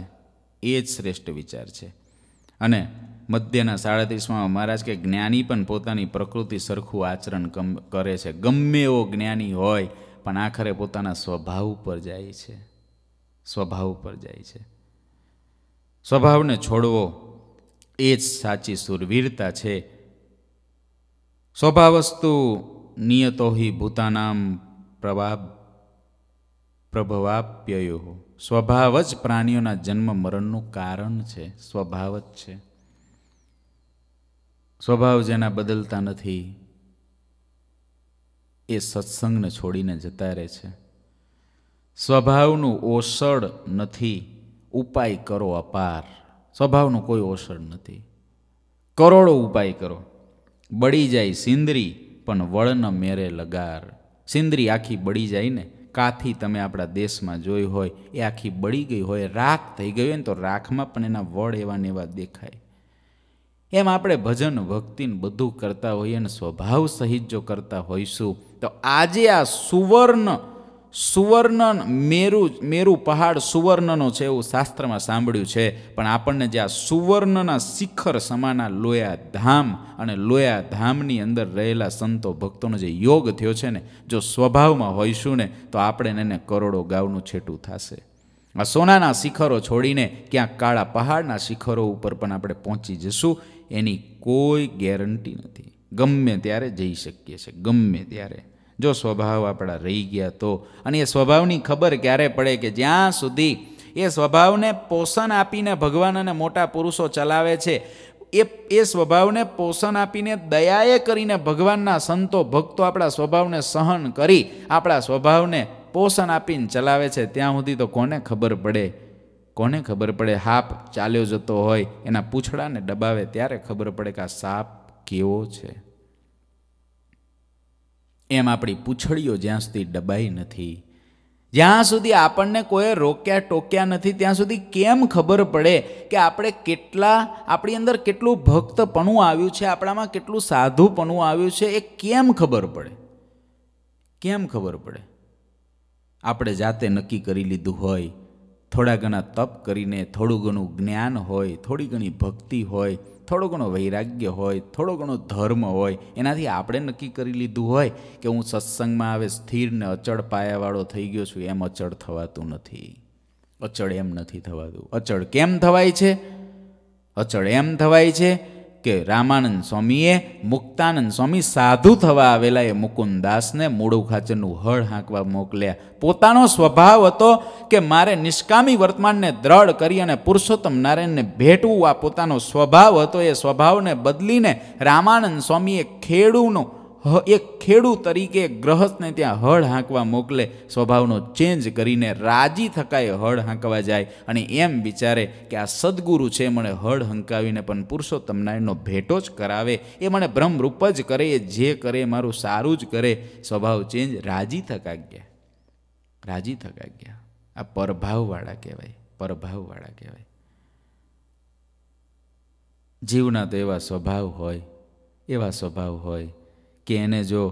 A: એ જ શ્રેષ્ઠ વિચાર છે અને મધ્યના સાડત્રીસમાં મહારાજ કે જ્ઞાની પણ પોતાની પ્રકૃતિ સરખું આચરણ કરે છે ગમે એવો જ્ઞાની હોય પણ આખરે પોતાના સ્વભાવ ઉપર જાય છે સ્વભાવ ઉપર જાય છે સ્વભાવને છોડવો એ જ સાચી સુરવીરતા છે સ્વભાવ વસ્તુ નિયતો હિ ભૂતાનામ પ્રભાવ પ્રભવાપ્યયો સ્વભાવ જ પ્રાણીઓના જન્મ મરણનું કારણ છે સ્વભાવ જ છે સ્વભાવ જેના બદલતા નથી એ સત્સંગને છોડીને જતા રહે છે સ્વભાવનું ઓસડ નથી ઉપાય કરો અપાર સ્વભાવનું કોઈ ઓસડ નથી કરોડો ઉપાય કરો બળી જાય સિંદરી પણ વળન મેરે લગાર સિંદરી આખી બળી જાય ને કાથી તમે આપણા દેશમાં જોઈ હોય એ આખી બળી ગઈ હોય રાખ થઈ ગઈ હોય ને તો રાખમાં પણ એના વળ એવા ને એવા દેખાય એમ આપણે ભજન ભક્તિને બધું કરતા હોઈએ અને સ્વભાવ સહિત જો કરતા હોઈશું તો આજે આ સુવર્ણ સુવર્ણ મેરુ મેરુ પહાડ સુવર્ણનો છે એવું શાસ્ત્રમાં સાંભળ્યું છે પણ આપણને જે આ સુવર્ણના શિખર સમાના લોયા ધામ અને લોયા ધામની અંદર રહેલા સંતો ભક્તોનો જે યોગ થયો છે ને જો સ્વભાવમાં હોઈશું ને તો આપણે એને કરોડો ગાવનું છેટું થશે આ સોનાના શિખરો છોડીને ક્યાંક કાળા પહાડના શિખરો ઉપર પણ આપણે પહોંચી જશું એની કોઈ ગેરંટી નથી ગમે ત્યારે જઈ શકીએ છીએ ગમે ત્યારે જો સ્વભાવ આપણા રહી ગયા તો અને એ સ્વભાવની ખબર ક્યારે પડે કે જ્યાં સુધી એ સ્વભાવને પોષણ આપીને ભગવાન અને મોટા પુરુષો ચલાવે છે એ એ સ્વભાવને પોષણ આપીને દયાએ કરીને ભગવાનના સંતો ભક્તો આપણા સ્વભાવને સહન કરી આપણા સ્વભાવને પોષણ આપીને ચલાવે છે ત્યાં સુધી તો કોને ખબર પડે કોને ખબર પડે હાપ ચાલ્યો જતો હોય એના પૂંછડાને દબાવે ત્યારે ખબર પડે કે આ સાપ કેવો છે એમ આપણી પૂંછડીઓ જ્યાં સુધી ડબાઈ નથી જ્યાં સુધી આપણને કોઈ રોક્યા ટોક્યા નથી ત્યાં સુધી કેમ ખબર પડે કે આપણે કેટલા આપણી અંદર કેટલું ભક્તપણું આવ્યું છે આપણામાં કેટલું સાધુપણું આવ્યું છે એ કેમ ખબર પડે કેમ ખબર પડે આપણે જાતે નક્કી કરી લીધું હોય થોડા ઘણા તપ કરીને થોડું ઘણું જ્ઞાન હોય થોડી ઘણી ભક્તિ હોય થોડો ઘણો વૈરાગ્ય હોય થોડો ઘણો ધર્મ હોય એનાથી આપણે નક્કી કરી લીધું હોય કે હું સત્સંગમાં આવે સ્થિર ને અચળ પાયાવાળો થઈ ગયો છું એમ અચળ થવાતું નથી અચળ એમ નથી થવાતું અચળ કેમ થવાય છે અચળ એમ થવાય છે કે રામાનંદ સ્વામીએ મુક્તાનંદ સ્વામી સાધુ થવા આવેલા એ મુકુંદાસને મૂળું ખાચરનું હળ હાંકવા મોકલ્યા પોતાનો સ્વભાવ હતો કે મારે નિષ્કામી વર્તમાનને દ્રઢ કરી અને પુરુષોત્તમ નારાયણને ભેટવું આ પોતાનો સ્વભાવ હતો એ સ્વભાવને બદલીને રામાનંદ સ્વામીએ ખેડૂનું એક ખેડૂત તરીકે ગ્રહસ્થને ત્યાં હળ હાંકવા મોકલે સ્વભાવનો ચેન્જ કરીને રાજી થકાય હળ હાંકવા જાય અને એમ વિચારે કે આ સદગુરુ છે મને હળ હંકાવીને પણ પુરુષોત્તમ નારાયણનો ભેટો જ કરાવે એ મને બ્રહ્મરૂપ જ કરે એ જે કરે મારું સારું જ કરે સ્વભાવ ચેન્જ રાજી થકા ગયા રાજી થકા ગયા આ પરભાવવાળા કહેવાય પરભાવવાળા કહેવાય જીવના તો એવા સ્વભાવ હોય એવા સ્વભાવ હોય કે એને જો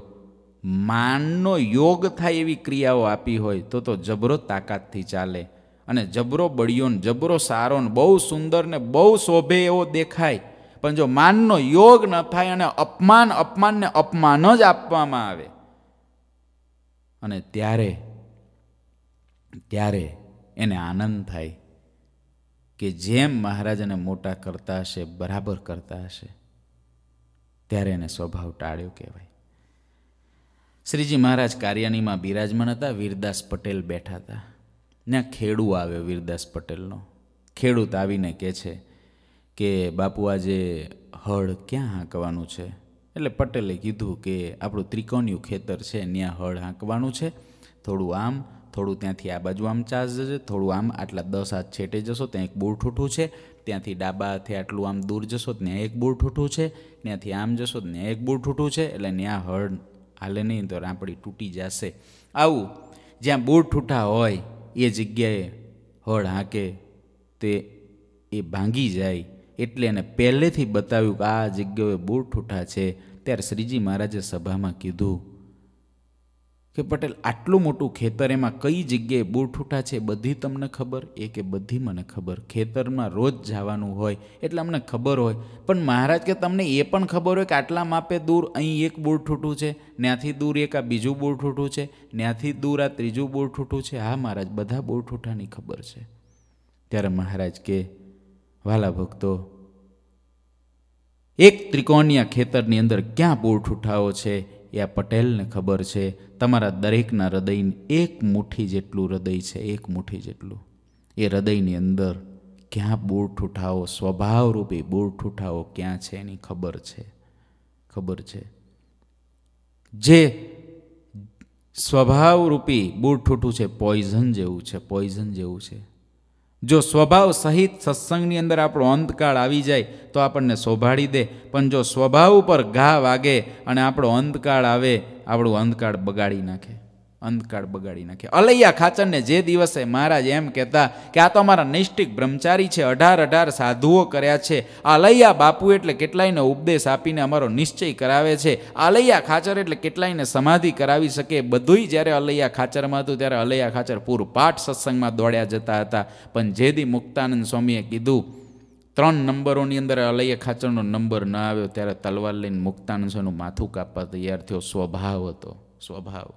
A: માનનો યોગ થાય એવી ક્રિયાઓ આપી હોય તો તો જબરો તાકાતથી ચાલે અને જબરો બળિયો ને જબરો સારો ને બહુ સુંદર ને બહુ શોભે એવો દેખાય પણ જો માનનો યોગ ન થાય અને અપમાન અપમાનને અપમાન જ આપવામાં આવે અને ત્યારે ત્યારે એને આનંદ થાય કે જેમ મહારાજને મોટા કરતા હશે બરાબર કરતા હશે ત્યારે એને સ્વભાવ ટાળ્યો કહેવાય શ્રીજી મહારાજ કાર્યાણીમાં બિરાજમાન હતા વીરદાસ પટેલ બેઠા હતા ત્યાં ખેડુ આવ્યો વીરદાસ પટેલનો ખેડૂત આવીને કહે છે કે બાપુ આજે હળ ક્યાં હાંકવાનું છે એટલે પટેલે કીધું કે આપણું ત્રિકોણિયું ખેતર છે ત્યાં હળ હાંકવાનું છે થોડું આમ થોડું ત્યાંથી આ બાજુ આમ ચાર્જ જશે થોડું આમ આટલા દસ હાથ છેટે જશો ત્યાં એક બોરઠુઠું છે ત્યાંથી ડાબાથી આટલું આમ દૂર જશો ત્યાં એક બુરઠૂઠું છે ત્યાંથી આમ જશો તો ત્યાં એક બુરઠૂઠું છે એટલે ત્યાં હળ હાલે નહીં તો રાંપડી તૂટી જશે આવું જ્યાં બુરઠૂઠા હોય એ જગ્યાએ હળ હાંકે તે એ ભાંગી જાય એટલે એને પહેલેથી બતાવ્યું કે આ જગ્યાએ બુરઠૂઠા છે ત્યારે શ્રીજી મહારાજે સભામાં કીધું કે પટેલ આટલું મોટું ખેતર એમાં કઈ જગ્યાએ બૂઠૂઠા છે બધી તમને ખબર એ કે બધી મને ખબર ખેતરમાં રોજ જવાનું હોય એટલે અમને ખબર હોય પણ મહારાજ કે તમને એ પણ ખબર હોય કે આટલા માપે દૂર અહીં એક બૂઠૂઠું છે ત્યાંથી દૂર એક આ બીજું બૂઠૂઠું છે ત્યાંથી દૂર આ ત્રીજું બૂઠૂઠું છે હા મહારાજ બધા બૂઠૂઠાની ખબર છે ત્યારે મહારાજ કે વાલા ભક્તો એક ત્રિકોણીય ખેતરની અંદર ક્યાં બૂઠૂઠાઓ છે એ આ પટેલને ખબર છે તમારા દરેકના હૃદયની એક મુઠ્ઠી જેટલું હૃદય છે એક મુઠ્ઠી જેટલું એ હૃદયની અંદર ક્યાં બોર ઠૂઠાઓ સ્વભાવરૂપી બોર ઠૂઠાઓ ક્યાં છે એની ખબર છે ખબર છે જે સ્વભાવરૂપી બૂટ ઠૂઠું છે પોઈઝન જેવું છે પોઈઝન જેવું છે જો સ્વભાવ સહિત સત્સંગની અંદર આપણો અંતકાળ આવી જાય તો આપણને શોભાડી દે પણ જો સ્વભાવ ઉપર ઘા વાગે અને આપણો અંતકાળ આવે આપણું અંતકાળ બગાડી નાખે અંધકાળ બગાડી નાખે અલૈયા ખાચરને જે દિવસે મહારાજ એમ કહેતા કે આ તો અમારા નૈષ્ઠિક બ્રહ્મચારી છે અઢાર અઢાર સાધુઓ કર્યા છે અલૈયા બાપુ એટલે કેટલાયને ઉપદેશ આપીને અમારો નિશ્ચય કરાવે છે અલૈયા ખાચર એટલે કેટલાયને સમાધિ કરાવી શકે બધુંય જ્યારે અલૈયા ખાચરમાં હતું ત્યારે અલૈયા ખાચર પૂર પાઠ સત્સંગમાં દોડ્યા જતા હતા પણ જેદી મુક્તાનંદ સ્વામીએ કીધું ત્રણ નંબરોની અંદર અલૈયા ખાચરનો નંબર ન આવ્યો ત્યારે તલવાર લઈને મુક્તાનંદ મુક્તાનંદનું માથું કાપવા તૈયાર થયો સ્વભાવ હતો સ્વભાવ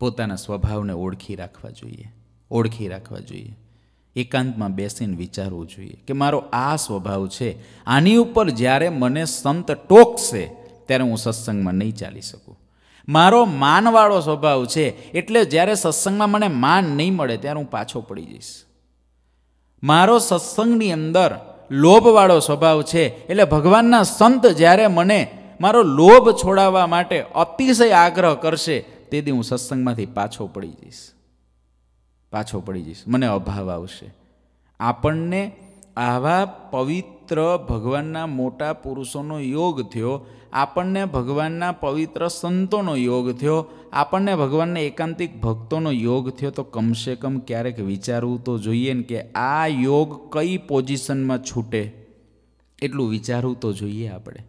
A: પોતાના સ્વભાવને ઓળખી રાખવા જોઈએ ઓળખી રાખવા જોઈએ એકાંતમાં બેસીને વિચારવું જોઈએ કે મારો આ સ્વભાવ છે આની ઉપર જ્યારે મને સંત ટોકશે ત્યારે હું સત્સંગમાં નહીં ચાલી શકું મારો માનવાળો સ્વભાવ છે એટલે જ્યારે સત્સંગમાં મને માન નહીં મળે ત્યારે હું પાછો પડી જઈશ મારો સત્સંગની અંદર લોભવાળો સ્વભાવ છે એટલે ભગવાનના સંત જ્યારે મને મારો લોભ છોડાવવા માટે અતિશય આગ્રહ કરશે તે દી હું સત્સંગમાંથી પાછો પડી જઈશ પાછો પડી જઈશ મને અભાવ આવશે આપણને આવા પવિત્ર ભગવાનના મોટા પુરુષોનો યોગ થયો આપણને ભગવાનના પવિત્ર સંતોનો યોગ થયો આપણને ભગવાનના એકાંતિક ભક્તોનો યોગ થયો તો કમસે કમ ક્યારેક વિચારવું તો જોઈએ ને કે આ યોગ કઈ પોઝિશનમાં છૂટે એટલું વિચારવું તો જોઈએ આપણે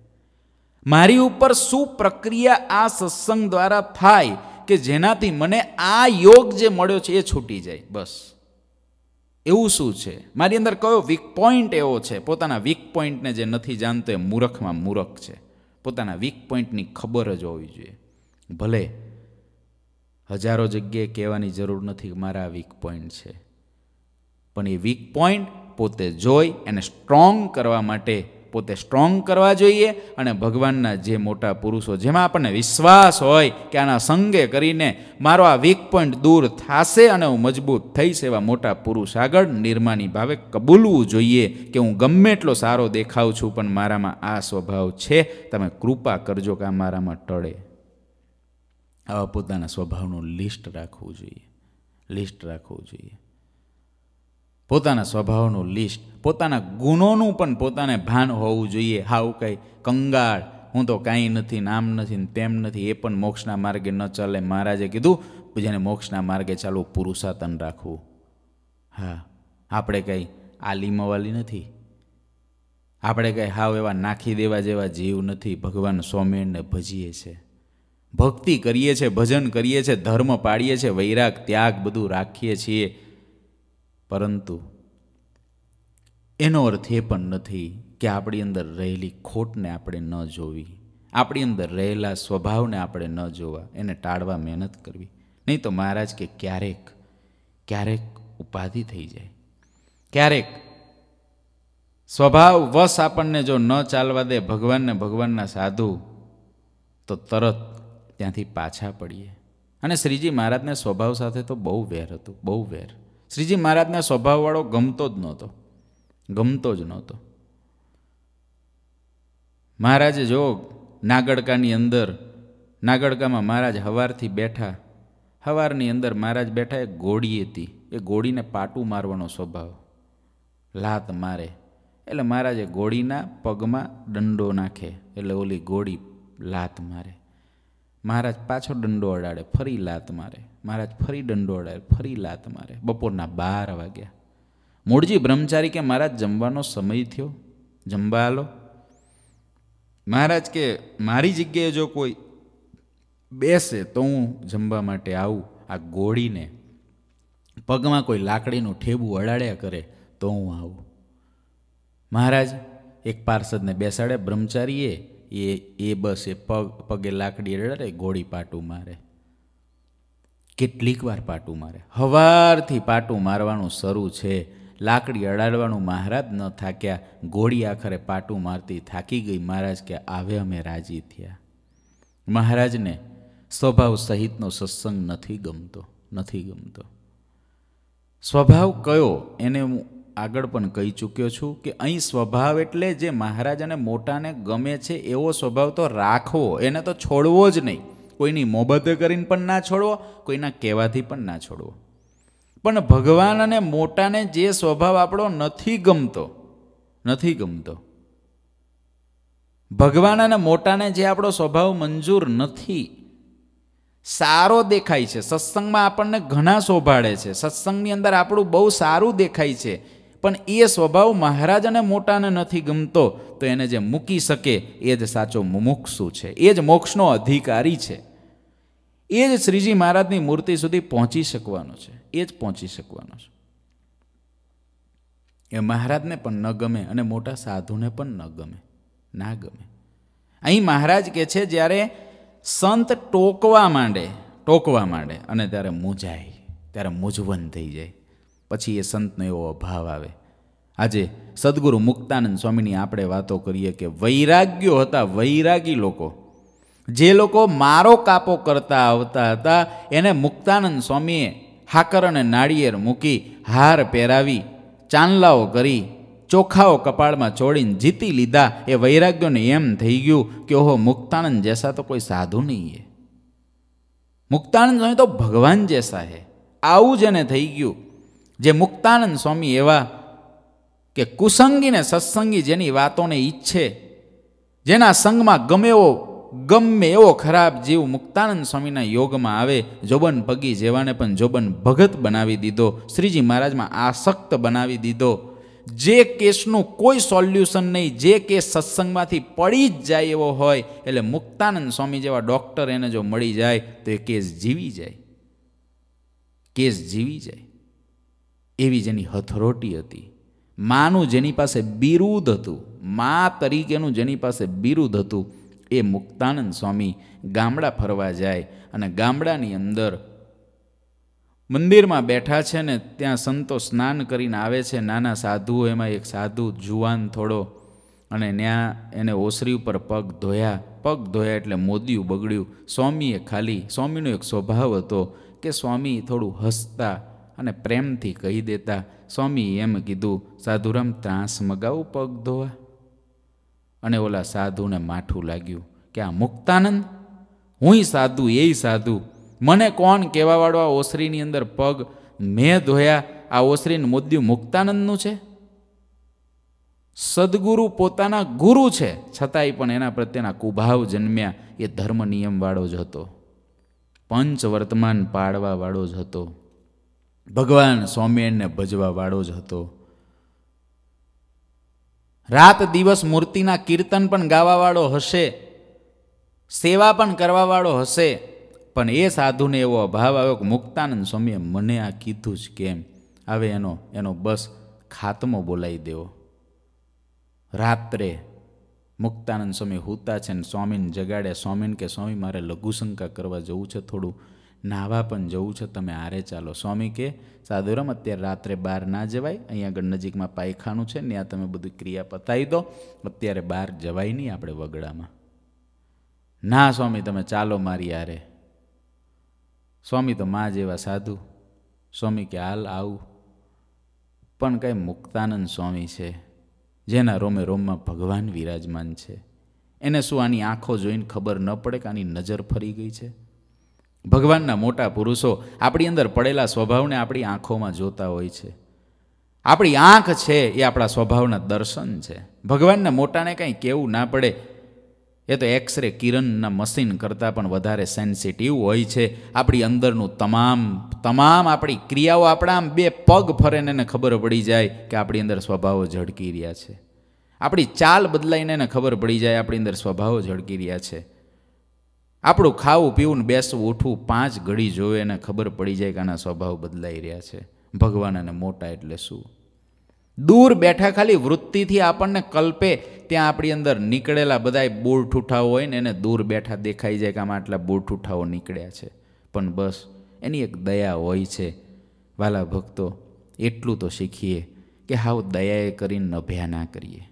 A: મારી ઉપર શું પ્રક્રિયા આ સત્સંગ દ્વારા થાય કે જેનાથી મને આ યોગ જે મળ્યો છે એ છૂટી જાય બસ એવું શું છે મારી અંદર કયો વીક પોઈન્ટ એવો છે પોતાના વીક પોઈન્ટને જે નથી જાણતો એ મૂરખમાં મૂરખ છે પોતાના વીક પોઈન્ટની ખબર જ હોવી જોઈએ ભલે હજારો જગ્યાએ કહેવાની જરૂર નથી મારા વીક પોઈન્ટ છે પણ એ વીક પોઈન્ટ પોતે જોઈ એને સ્ટ્રોંગ કરવા માટે પોતે સ્ટ્રોંગ કરવા જોઈએ અને ભગવાનના જે મોટા પુરુષો જેમાં આપણને વિશ્વાસ હોય કે આના સંગે કરીને મારો આ વીક પોઈન્ટ દૂર થાશે અને હું મજબૂત થઈશ એવા મોટા પુરુષ આગળ નિર્માની ભાવે કબૂલવું જોઈએ કે હું ગમે એટલો સારો દેખાઉં છું પણ મારામાં આ સ્વભાવ છે તમે કૃપા કરજો કે આ મારામાં ટળે આવા પોતાના સ્વભાવનું લિસ્ટ રાખવું જોઈએ લિસ્ટ રાખવું જોઈએ પોતાના સ્વભાવનું લિસ્ટ પોતાના ગુણોનું પણ પોતાને ભાન હોવું જોઈએ હાવ કંઈ કંગાળ હું તો કાંઈ નથી નામ નથી તેમ નથી એ પણ મોક્ષના માર્ગે ન ચાલે મહારાજે કીધું જેને મોક્ષના માર્ગે ચાલવું પુરુષાતન રાખવું હા આપણે કંઈ આલીમવાલી નથી આપણે કંઈ હાવ એવા નાખી દેવા જેવા જીવ નથી ભગવાન સ્વામિનારાયણને ભજીએ છીએ ભક્તિ કરીએ છીએ ભજન કરીએ છીએ ધર્મ પાડીએ છીએ વૈરાગ ત્યાગ બધું રાખીએ છીએ પરંતુ એનો અર્થ એ પણ નથી કે આપણી અંદર રહેલી ખોટને આપણે ન જોવી આપણી અંદર રહેલા સ્વભાવને આપણે ન જોવા એને ટાળવા મહેનત કરવી નહીં તો મહારાજ કે ક્યારેક ક્યારેક ઉપાધિ થઈ જાય ક્યારેક સ્વભાવ વશ આપણને જો ન ચાલવા દે ભગવાનને ભગવાનના સાધુ તો તરત ત્યાંથી પાછા પડીએ અને શ્રીજી મહારાજને સ્વભાવ સાથે તો બહુ વેર હતું બહુ વેર શ્રીજી મહારાજના સ્વભાવવાળો ગમતો જ નહોતો ગમતો જ નહોતો મહારાજે જો નાગડકાની અંદર નાગડકામાં મહારાજ હવારથી બેઠા હવારની અંદર મહારાજ બેઠા એક ઘોડી હતી એ ગોળીને પાટું મારવાનો સ્વભાવ લાત મારે એટલે મહારાજે ગોળીના પગમાં દંડો નાખે એટલે ઓલી ગોળી લાત મારે મહારાજ પાછો દંડો અડાડે ફરી લાત મારે મહારાજ ફરી દંડોળાય ફરી લાત મારે બપોરના બાર વાગ્યા મૂળજી બ્રહ્મચારી કે મહારાજ જમવાનો સમય થયો જમવા આલો મહારાજ કે મારી જગ્યાએ જો કોઈ બેસે તો હું જમવા માટે આવું આ ગોળીને પગમાં કોઈ લાકડીનું ઠેબું અડાડ્યા કરે તો હું આવું મહારાજ એક પાર્ષદને બેસાડે બ્રહ્મચારીએ એ એ બસ એ પગ પગે લાકડી અડાડે ગોળી પાટું મારે કેટલીક વાર પાટું મારે હવારથી પાટું મારવાનું શરૂ છે લાકડી અડાડવાનું મહારાજ ન થાક્યા ઘોડી આખરે પાટું મારતી થાકી ગઈ મહારાજ કે આવે અમે રાજી થયા મહારાજને સ્વભાવ સહિતનો સત્સંગ નથી ગમતો નથી ગમતો સ્વભાવ કયો એને હું આગળ પણ કહી ચૂક્યો છું કે અહીં સ્વભાવ એટલે જે મહારાજ અને મોટાને ગમે છે એવો સ્વભાવ તો રાખવો એને તો છોડવો જ નહીં કોઈની મોબતે કરીને પણ ના છોડવો કોઈના કહેવાથી પણ ના છોડવો પણ ભગવાન અને મોટાને જે સ્વભાવ આપણો નથી ગમતો નથી ગમતો ભગવાન અને મોટાને જે આપણો સ્વભાવ મંજૂર નથી સારો દેખાય છે સત્સંગમાં આપણને ઘણા શોભાડે છે સત્સંગની અંદર આપણું બહુ સારું દેખાય છે પણ એ સ્વભાવ મહારાજ અને મોટાને નથી ગમતો તો એને જે મૂકી શકે એ જ સાચો મુમુક્ષુ છે એ જ મોક્ષનો અધિકારી છે એ જ શ્રીજી મહારાજની મૂર્તિ સુધી પહોંચી શકવાનો છે એ જ પહોંચી શકવાનો છે એ મહારાજને પણ ન ગમે અને મોટા સાધુને પણ ન ગમે ના ગમે અહીં મહારાજ કહે છે જ્યારે સંત ટોકવા માંડે ટોકવા માંડે અને ત્યારે મૂંઝાય ત્યારે મૂંઝવણ થઈ જાય પછી એ સંતનો એવો અભાવ આવે આજે સદગુરુ મુક્તાનંદ સ્વામીની આપણે વાતો કરીએ કે વૈરાગ્યો હતા વૈરાગી લોકો જે લોકો મારો કાપો કરતા આવતા હતા એને મુક્તાનંદ સ્વામીએ હાકર અને નાળિયેર મૂકી હાર પહેરાવી ચાંદલાઓ કરી ચોખાઓ કપાળમાં ચોળીને જીતી લીધા એ વૈરાગ્યોને એમ થઈ ગયું કે ઓહો મુક્તાનંદ જેસા તો કોઈ સાધુ નહીં હે મુક્તાનંદ સ્વામી તો ભગવાન જેસા હે આવું જ એને થઈ ગયું જે મુક્તાનંદ સ્વામી એવા કે કુસંગીને સત્સંગી જેની વાતોને ઈચ્છે જેના સંગમાં ગમે એવો ગમે એવો ખરાબ જીવ મુક્તાનંદ સ્વામીના યોગમાં આવે જોબન પગી જેવાને પણ જોબન ભગત બનાવી દીધો શ્રીજી મહારાજમાં આસક્ત બનાવી દીધો જે કેસનું કોઈ સોલ્યુશન નહીં જે કેસ સત્સંગમાંથી પડી જ જાય એવો હોય એટલે મુક્તાનંદ સ્વામી જેવા ડૉક્ટર એને જો મળી જાય તો એ કેસ જીવી જાય કેસ જીવી જાય એવી જેની હથરોટી હતી માનું જેની પાસે બિરુદ હતું મા તરીકેનું જેની પાસે બિરુદ હતું એ મુક્તાનંદ સ્વામી ગામડા ફરવા જાય અને ગામડાની અંદર મંદિરમાં બેઠા છે ને ત્યાં સંતો સ્નાન કરીને આવે છે નાના સાધુઓ એમાં એક સાધુ જુવાન થોડો અને ત્યાં એને ઓસરી ઉપર પગ ધોયા પગ ધોયા એટલે મોદીયું બગડ્યું સ્વામીએ ખાલી સ્વામીનો એક સ્વભાવ હતો કે સ્વામી થોડું હસતા અને પ્રેમથી કહી દેતા સ્વામી એમ કીધું સાધુરામ ત્રાસ મગાવું પગ ધોવા અને ઓલા સાધુને માઠું લાગ્યું કે આ મુક્તાનંદ હુંય સાધુ એ સાધુ મને કોણ કહેવાવાળો આ ઓસરીની અંદર પગ મેં ધોયા આ ઓસરીનું મુદ્યું મુક્તાનંદનું છે સદગુરુ પોતાના ગુરુ છે છતાંય પણ એના પ્રત્યેના કુભાવ જન્મ્યા એ ધર્મ નિયમવાળો જ હતો પંચ વર્તમાન પાળવાવાળો જ હતો ભગવાન સ્વામિયાણને ભજવાવાળો જ હતો રાત દિવસ મૂર્તિના કીર્તન પણ ગાવાવાળો હશે સેવા પણ કરવાવાળો હશે પણ એ સાધુને એવો અભાવ આવ્યો કે મુક્તાનંદ સ્વામીએ મને આ કીધું જ કેમ હવે એનો એનો બસ ખાતમો બોલાવી દેવો રાત્રે મુક્તાનંદ સ્વામી હુતા છે ને સ્વામીને જગાડે સ્વામીને કે સ્વામી મારે લઘુશંકા કરવા જવું છે થોડું નાહવા પણ જવું છે તમે આરે ચાલો સ્વામી કે સાધુરામ અત્યારે રાત્રે બહાર ના જવાય અહીંયા આગળ નજીકમાં પાયખાનું છે ને આ તમે બધું ક્રિયા પતાવી દો અત્યારે બહાર જવાય નહીં આપણે વગડામાં ના સ્વામી તમે ચાલો મારી આરે સ્વામી તો મા જેવા સાધુ સ્વામી કે હાલ આવું પણ કાંઈ મુક્તાનંદ સ્વામી છે જેના રોમે રોમમાં ભગવાન વિરાજમાન છે એને શું આની આંખો જોઈને ખબર ન પડે કે આની નજર ફરી ગઈ છે ભગવાનના મોટા પુરુષો આપણી અંદર પડેલા સ્વભાવને આપણી આંખોમાં જોતા હોય છે આપણી આંખ છે એ આપણા સ્વભાવના દર્શન છે ભગવાનના મોટાને કાંઈ કહેવું ના પડે એ તો એક્સરે કિરણના મશીન કરતાં પણ વધારે સેન્સિટિવ હોય છે આપણી અંદરનું તમામ તમામ આપણી ક્રિયાઓ આપણા આમ બે પગ ફરે એને ખબર પડી જાય કે આપણી અંદર સ્વભાવો ઝળકી રહ્યા છે આપણી ચાલ બદલાઈને એને ખબર પડી જાય આપણી અંદર સ્વભાવો ઝળકી રહ્યા છે આપણું ખાવું પીવું ને બેસવું ઉઠવું પાંચ ઘડી જોવે એને ખબર પડી જાય કે આના સ્વભાવ બદલાઈ રહ્યા છે ભગવાન અને મોટા એટલે શું દૂર બેઠા ખાલી વૃત્તિથી આપણને કલ્પે ત્યાં આપણી અંદર નીકળેલા બધા બૂળઠૂઠાઓ હોય ને એને દૂર બેઠા દેખાઈ જાય કે આમાં આટલા બૂળઠૂઠાઓ નીકળ્યા છે પણ બસ એની એક દયા હોય છે વાલા ભક્તો એટલું તો શીખીએ કે હાવ દયાએ કરીને નભ્યા ના કરીએ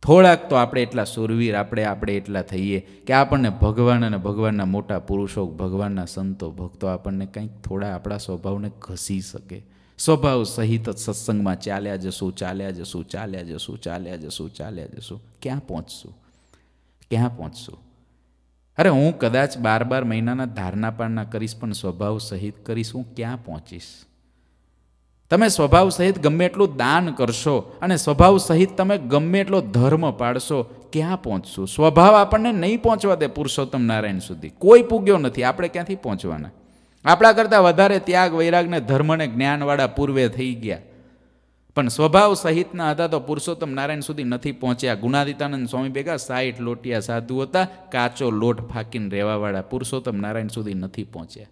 A: થોડાક તો આપણે એટલા સુરવીર આપણે આપણે એટલા થઈએ કે આપણને ભગવાન અને ભગવાનના મોટા પુરુષો ભગવાનના સંતો ભક્તો આપણને કંઈક થોડા આપણા સ્વભાવને ઘસી શકે સ્વભાવ સહિત જ સત્સંગમાં ચાલ્યા જશું ચાલ્યા જશું ચાલ્યા જશું ચાલ્યા જશું ચાલ્યા જશું ક્યાં પહોંચશું ક્યાં પહોંચશું અરે હું કદાચ બાર બાર મહિનાના ધારણા પારણા કરીશ પણ સ્વભાવ સહિત કરીશ હું ક્યાં પહોંચીશ તમે સ્વભાવ સહિત ગમે એટલું દાન કરશો અને સ્વભાવ સહિત તમે ગમે એટલો ધર્મ પાડશો ક્યાં પહોંચશો સ્વભાવ આપણને નહીં પહોંચવા દે પુરુષોત્તમ નારાયણ સુધી કોઈ પૂગ્યો નથી આપણે ક્યાંથી પહોંચવાના આપણા કરતાં વધારે ત્યાગ વૈરાગને ધર્મને જ્ઞાનવાળા પૂર્વે થઈ ગયા પણ સ્વભાવ સહિતના હતા તો પુરુષોત્તમ નારાયણ સુધી નથી પહોંચ્યા ગુણાદિતાનંદ સ્વામી ભેગા સાઠ લોટિયા સાધુ હતા કાચો લોટ ફાંકીને રહેવાવાળા પુરુષોત્તમ નારાયણ સુધી નથી પહોંચ્યા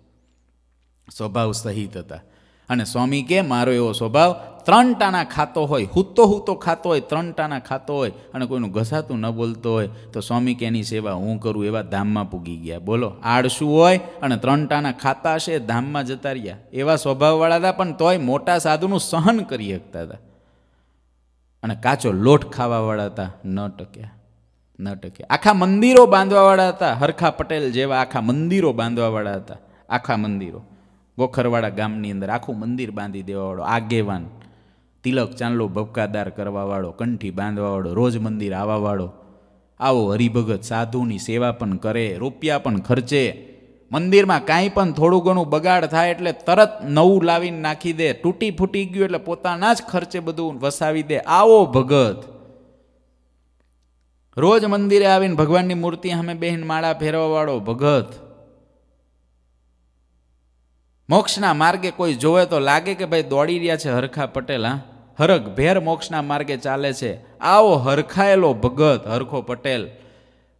A: સ્વભાવ સહિત હતા અને સ્વામી કે મારો એવો સ્વભાવ ત્રણ ટાણા ખાતો હોય હૂતો હૂતો ખાતો હોય ત્રણ ટાણા ખાતો હોય અને કોઈનું ઘસાતું ન બોલતો હોય તો સ્વામી કે એની સેવા હું કરું એવા ધામમાં પૂગી ગયા બોલો આળસું હોય અને ત્રણ ટાણા ખાતા હશે ધામમાં જતા રહ્યા એવા સ્વભાવવાળા હતા પણ તોય મોટા સાધુનું સહન કરી શકતા હતા અને કાચો લોટ ખાવાવાળા હતા ન ટક્યા ન ટક્યા આખા મંદિરો બાંધવાવાળા હતા હરખા પટેલ જેવા આખા મંદિરો બાંધવાવાળા હતા આખા મંદિરો ગોખરવાડા ગામની અંદર આખું મંદિર બાંધી દેવાવાળો આગેવાન તિલક ચાંદલો ભપકાદાર કરવાવાળો કંઠી બાંધવાવાળો રોજ મંદિર આવવાવાળો આવો હરિભગત સાધુની સેવા પણ કરે રૂપિયા પણ ખર્ચે મંદિરમાં કાંઈ પણ થોડું ઘણું બગાડ થાય એટલે તરત નવું લાવીને નાખી દે તૂટી ફૂટી ગયું એટલે પોતાના જ ખર્ચે બધું વસાવી દે આવો ભગત રોજ મંદિરે આવીને ભગવાનની મૂર્તિ સામે બહેન માળા ફેરવાવાળો ભગત મોક્ષના માર્ગે કોઈ જોવે તો લાગે કે ભાઈ દોડી રહ્યા છે હરખા પટેલ હા હરખ ભેર મોક્ષના માર્ગે ચાલે છે આવો હરખાયેલો ભગત હરખો પટેલ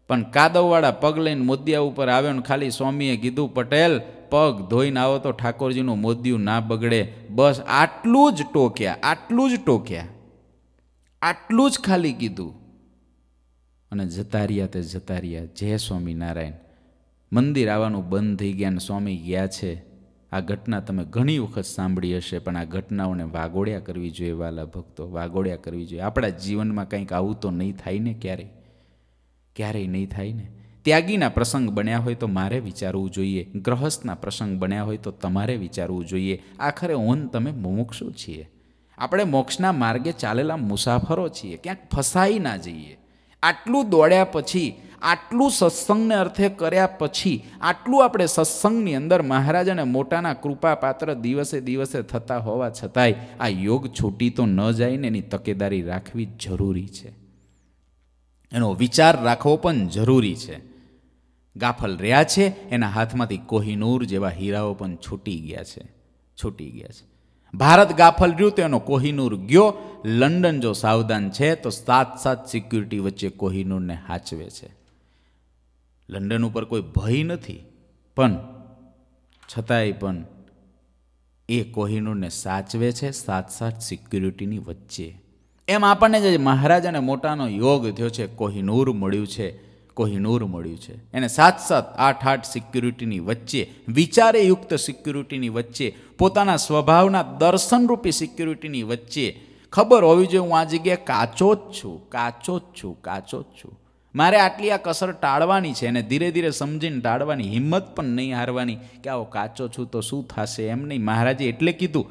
A: પણ કાદવવાળા પગ લઈને મોદિયા ઉપર આવ્યો ને ખાલી સ્વામીએ કીધું પટેલ પગ ધોઈને આવો તો ઠાકોરજીનું મોદિયું ના બગડે બસ આટલું જ ટોક્યા આટલું જ ટોક્યા આટલું જ ખાલી કીધું અને જતા રહ્યા તે જતા રહ્યા જય સ્વામિનારાયણ મંદિર આવવાનું બંધ થઈ ગયા ને સ્વામી ગયા છે આ ઘટના તમે ઘણી વખત સાંભળી હશે પણ આ ઘટનાઓને વાગોળ્યા કરવી જોઈએ વાલા ભક્તો વાગોળ્યા કરવી જોઈએ આપણા જીવનમાં કંઈક આવું તો નહીં થાય ને ક્યારેય ક્યારેય નહીં થાય ને ત્યાગીના પ્રસંગ બન્યા હોય તો મારે વિચારવું જોઈએ ગ્રહસ્થના પ્રસંગ બન્યા હોય તો તમારે વિચારવું જોઈએ આખરે ઓન તમે મુમુક્ષુ છીએ આપણે મોક્ષના માર્ગે ચાલેલા મુસાફરો છીએ ક્યાંક ફસાઈ ના જઈએ આટલું દોડ્યા પછી આટલું સત્સંગને અર્થે કર્યા પછી આટલું આપણે સત્સંગની અંદર મહારાજ અને મોટાના કૃપાપાત્ર દિવસે દિવસે થતા હોવા છતાંય આ યોગ છૂટી તો ન જાય ને એની તકેદારી રાખવી જરૂરી છે એનો વિચાર રાખવો પણ જરૂરી છે ગાફલ રહ્યા છે એના હાથમાંથી કોહિનૂર જેવા હીરાઓ પણ છૂટી ગયા છે છૂટી ગયા છે ભારત ગાફલ રહ્યું તો એનો કોહિનૂર ગયો લંડન જો સાવધાન છે તો સાત સાત સિક્યુરિટી વચ્ચે કોહિનૂરને હાચવે છે લંડન ઉપર કોઈ ભય નથી પણ છતાંય પણ એ કોહિનૂરને સાચવે છે સાત સાત સિક્યુરિટીની વચ્ચે એમ આપણને જે મહારાજ અને મોટાનો યોગ થયો છે કોહિનૂર મળ્યું છે કોહિનૂર મળ્યું છે એને સાત સાત આઠ આઠ સિક્યુરિટીની વચ્ચે વિચારે યુક્ત સિક્યુરિટીની વચ્ચે પોતાના સ્વભાવના દર્શનરૂપી સિક્યુરિટીની વચ્ચે ખબર હોવી જોઈએ હું આ જગ્યાએ કાચો જ છું કાચો જ છું કાચો જ છું મારે આટલી આ કસર ટાળવાની છે અને ધીરે ધીરે સમજીને ટાળવાની હિંમત પણ નહીં હારવાની કે આવો કાચો છું તો શું થશે એમ નહીં મહારાજે એટલે કીધું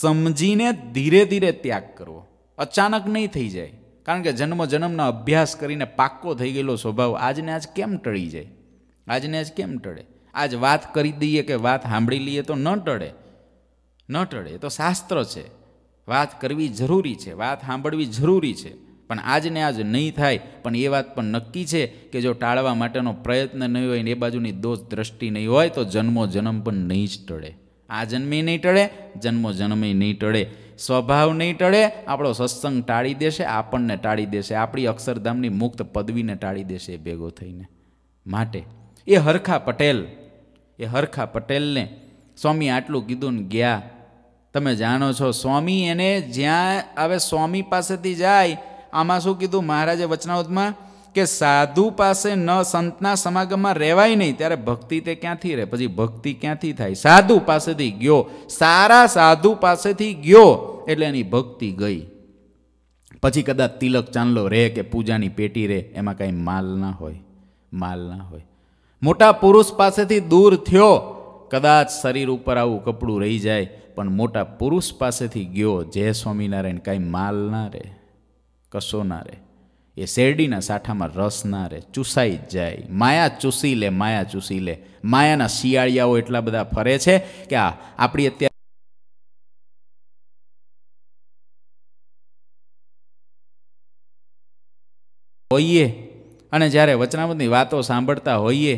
A: સમજીને ધીરે ધીરે ત્યાગ કરવો અચાનક નહીં થઈ જાય કારણ કે જન્મ જન્મનો અભ્યાસ કરીને પાક્કો થઈ ગયેલો સ્વભાવ આજને આજ કેમ ટળી જાય આજને આજ કેમ ટળે આજ વાત કરી દઈએ કે વાત સાંભળી લઈએ તો ન ટળે ન ટળે એ તો શાસ્ત્ર છે વાત કરવી જરૂરી છે વાત સાંભળવી જરૂરી છે પણ આજને આજ નહીં થાય પણ એ વાત પણ નક્કી છે કે જો ટાળવા માટેનો પ્રયત્ન નહીં હોય ને એ બાજુની દોષ દ્રષ્ટિ નહીં હોય તો જન્મો જન્મ પણ નહીં જ ટળે આ જન્મે નહીં ટળે જન્મો જન્મે નહીં ટળે સ્વભાવ નહીં ટળે આપણો સત્સંગ ટાળી દેશે આપણને ટાળી દેશે આપણી અક્ષરધામની મુક્ત પદવીને ટાળી દેશે ભેગો થઈને માટે એ હરખા પટેલ એ હરખા પટેલને સ્વામી આટલું કીધું ને ગયા તમે જાણો છો સ્વામી એને જ્યાં હવે સ્વામી પાસેથી જાય આમાં શું કીધું મહારાજે વચનાવતમાં કે સાધુ પાસે ન સંતના સમાગમમાં રહેવાય નહીં ત્યારે ભક્તિ તે ક્યાંથી રહે પછી ભક્તિ ક્યાંથી થાય સાધુ પાસેથી ગયો સારા સાધુ પાસેથી ગયો એટલે એની ભક્તિ ગઈ પછી કદાચ તિલક ચાંદલો રહે કે પૂજાની પેટી રહે એમાં કાંઈ માલ ના હોય માલ ના હોય મોટા પુરુષ પાસેથી દૂર થયો કદાચ શરીર ઉપર આવું કપડું રહી જાય પણ મોટા પુરુષ પાસેથી ગયો જય સ્વામિનારાયણ કાંઈ માલ ના રહે કશો ના રહે એ શેરડીના સાઠામાં રસ ના રહે ચૂસાઈ જ જાય માયા ચૂસી લે માયા ચૂસી લે માયાના શિયાળિયાઓ એટલા બધા ફરે છે કે આ આપણી અત્યારે હોઈએ અને જ્યારે વચનામતની વાતો સાંભળતા હોઈએ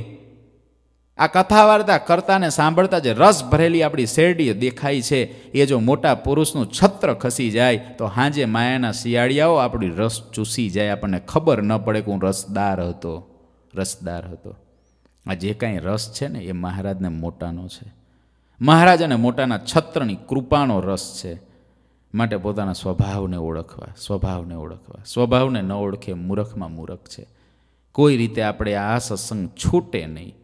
A: આ કથા વાર્તા કરતાને સાંભળતા જે રસ ભરેલી આપણી શેરડી દેખાય છે એ જો મોટા પુરુષનું છત્ર ખસી જાય તો હાંજે માયાના શિયાળિયાઓ આપણી રસ ચૂસી જાય આપણને ખબર ન પડે કે હું રસદાર હતો રસદાર હતો આ જે કાંઈ રસ છે ને એ મહારાજને મોટાનો છે મહારાજ અને મોટાના છત્રની કૃપાનો રસ છે માટે પોતાના સ્વભાવને ઓળખવા સ્વભાવને ઓળખવા સ્વભાવને ન ઓળખે મૂરખમાં મૂરખ છે કોઈ રીતે આપણે આ સત્સંગ છૂટે નહીં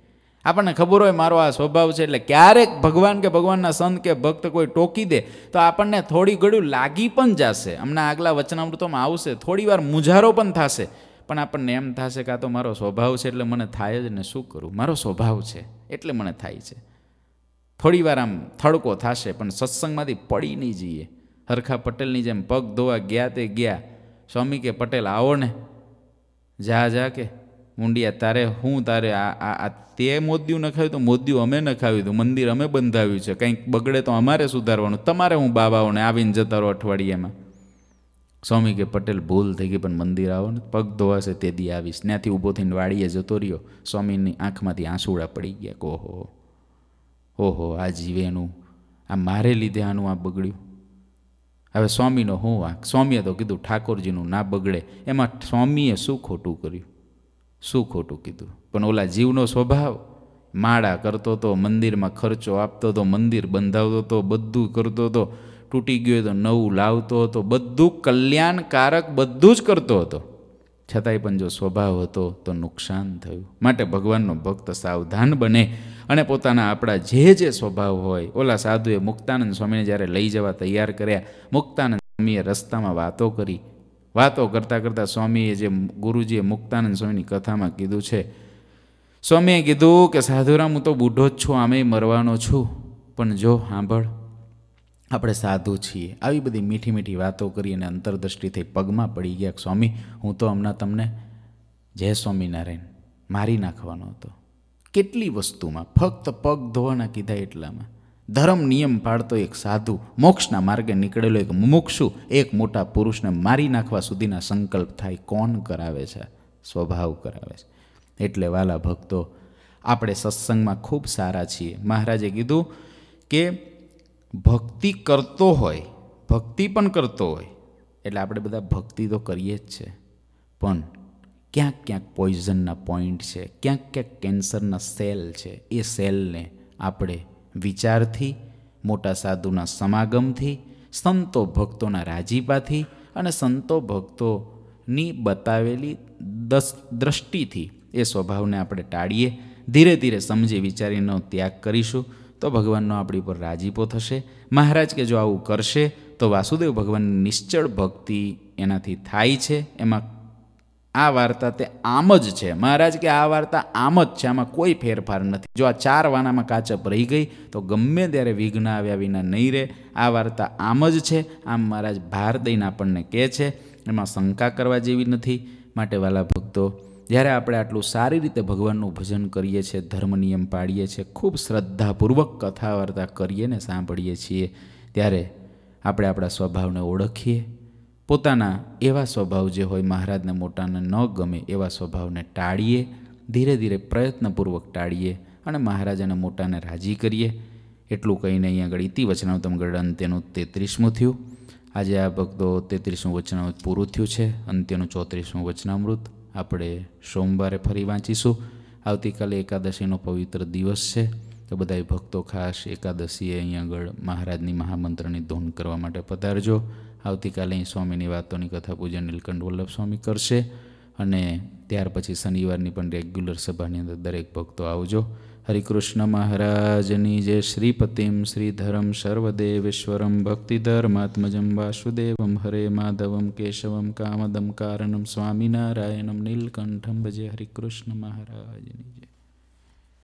A: આપણને ખબર હોય મારો આ સ્વભાવ છે એટલે ક્યારેક ભગવાન કે ભગવાનના સંત કે ભક્ત કોઈ ટોકી દે તો આપણને થોડી ઘડું લાગી પણ જશે હમણાં આગલા વચનામૃતોમાં આવશે થોડી વાર મુજારો પણ થશે પણ આપણને એમ થશે કાં તો મારો સ્વભાવ છે એટલે મને થાય જ ને શું કરું મારો સ્વભાવ છે એટલે મને થાય છે થોડી વાર આમ થડકો થશે પણ સત્સંગમાંથી પડી નહીં જઈએ હરખા પટેલની જેમ પગ ધોવા ગયા તે ગયા સ્વામી કે પટેલ આવો ને જા જા કે મુંડિયા તારે હું તારે આ આ તે મોદ્યું નખાવ્યું તો મોદ્યું અમે નખાવ્યું હતું મંદિર અમે બંધાવ્યું છે કંઈક બગડે તો અમારે સુધારવાનું તમારે હું બાબાઓને આવીને જતા રહો અઠવાડિયામાં સ્વામી કે પટેલ ભૂલ થઈ ગઈ પણ મંદિર આવો ને પગ ધોવાશે તે દી આવીશ ત્યાંથી ઊભો થઈને વાડીએ જતો રહ્યો સ્વામીની આંખમાંથી આંસુડા પડી ગયા ઓહો ઓહો આ જીવેનું આ મારે લીધે આનું આ બગડ્યું હવે સ્વામીનો હું વાંક સ્વામીએ તો કીધું ઠાકોરજીનું ના બગડે એમાં સ્વામીએ શું ખોટું કર્યું શું ખોટું કીધું પણ ઓલા જીવનો સ્વભાવ માળા કરતો હતો મંદિરમાં ખર્ચો આપતો હતો મંદિર બંધાવતો હતો બધું કરતો હતો તૂટી ગયો તો નવું લાવતો હતો બધું કલ્યાણકારક બધું જ કરતો હતો છતાંય પણ જો સ્વભાવ હતો તો નુકસાન થયું માટે ભગવાનનો ભક્ત સાવધાન બને અને પોતાના આપણા જે જે સ્વભાવ હોય ઓલા સાધુએ મુક્તાનંદ સ્વામીને જ્યારે લઈ જવા તૈયાર કર્યા મુક્તાનંદ સ્વામીએ રસ્તામાં વાતો કરી વાતો કરતાં કરતાં સ્વામીએ જે ગુરુજીએ મુક્તાનંદ સ્વામીની કથામાં કીધું છે સ્વામીએ કીધું કે સાધુરામ હું તો બુઢો જ છું આમે મરવાનો છું પણ જો સાંભળ આપણે સાધુ છીએ આવી બધી મીઠી મીઠી વાતો કરી અને અંતરદ્રષ્ટિથી પગમાં પડી ગયા સ્વામી હું તો હમણાં તમને જય સ્વામિનારાયણ મારી નાખવાનો હતો કેટલી વસ્તુમાં ફક્ત પગ ધોવાના કીધા એટલામાં ધર્મ નિયમ પાળતો એક સાધુ મોક્ષના માર્ગે નીકળેલો એક મુમુક્ષુ એક મોટા પુરુષને મારી નાખવા સુધીના સંકલ્પ થાય કોણ કરાવે છે સ્વભાવ કરાવે છે એટલે વાલા ભક્તો આપણે સત્સંગમાં ખૂબ સારા છીએ મહારાજે કીધું કે ભક્તિ કરતો હોય ભક્તિ પણ કરતો હોય એટલે આપણે બધા ભક્તિ તો કરીએ જ છે પણ ક્યાંક ક્યાંક પોઈઝનના પોઈન્ટ છે ક્યાંક ક્યાંક કેન્સરના સેલ છે એ સેલને આપણે વિચારથી મોટા સાધુના સમાગમથી સંતો ભક્તોના રાજીપાથી અને સંતો ભક્તોની બતાવેલી દસ દ્રષ્ટિથી એ સ્વભાવને આપણે ટાળીએ ધીરે ધીરે સમજી વિચારીનો ત્યાગ કરીશું તો ભગવાનનો આપણી પર રાજીપો થશે મહારાજ કે જો આવું કરશે તો વાસુદેવ ભગવાનની નિશ્ચળ ભક્તિ એનાથી થાય છે એમાં આ વાર્તા તે આમ જ છે મહારાજ કે આ વાર્તા આમ જ છે આમાં કોઈ ફેરફાર નથી જો આ ચાર વાનામાં કાચપ રહી ગઈ તો ગમે ત્યારે વિઘ્ન આવ્યા વિના નહીં રહે આ વાર્તા આમ જ છે આમ મહારાજ ભાર દઈને આપણને કહે છે એમાં શંકા કરવા જેવી નથી માટે વાલા ભક્તો જ્યારે આપણે આટલું સારી રીતે ભગવાનનું ભજન કરીએ છીએ ધર્મ નિયમ પાડીએ છીએ ખૂબ શ્રદ્ધાપૂર્વક કથા વાર્તા કરીએ ને સાંભળીએ છીએ ત્યારે આપણે આપણા સ્વભાવને ઓળખીએ પોતાના એવા સ્વભાવ જે હોય મહારાજને મોટાને ન ગમે એવા સ્વભાવને ટાળીએ ધીરે ધીરે પ્રયત્નપૂર્વક ટાળીએ અને મહારાજાને મોટાને રાજી કરીએ એટલું કહીને અહીંયા આગળ ઇતિ વચનાવતમ ગરડન તેનું તેત્રીસમું થયું આજે આ ભક્તો તેત્રીસમું વચનામૃત પૂરું થયું છે અંત્યનું ચોત્રીસમું વચનામૃત આપણે સોમવારે ફરી વાંચીશું આવતીકાલે એકાદશીનો પવિત્ર દિવસ છે તો બધાય ભક્તો ખાસ એકાદશીએ અહીંયા આગળ મહારાજની મહામંત્રની ધૂન કરવા માટે પધારજો આવતીકાલે અહીં સ્વામીની વાતોની કથા પૂજન નીલકંઠ વલ્લભ સ્વામી કરશે અને ત્યાર પછી શનિવારની પણ રેગ્યુલર સભાની અંદર દરેક ભક્તો આવજો હરિકૃષ્ણ મહારાજની જે શ્રીપતિમ શ્રીધરમ સર્વદેવેશ્વરમ ભક્તિધર્માત્મજમ વાસુદેવમ હરે માધવમ કેશવમ કામદમ કારણમ સ્વામિનારાયણમ નીલકંઠમ ભજે હરિકૃષ્ણ મહારાજની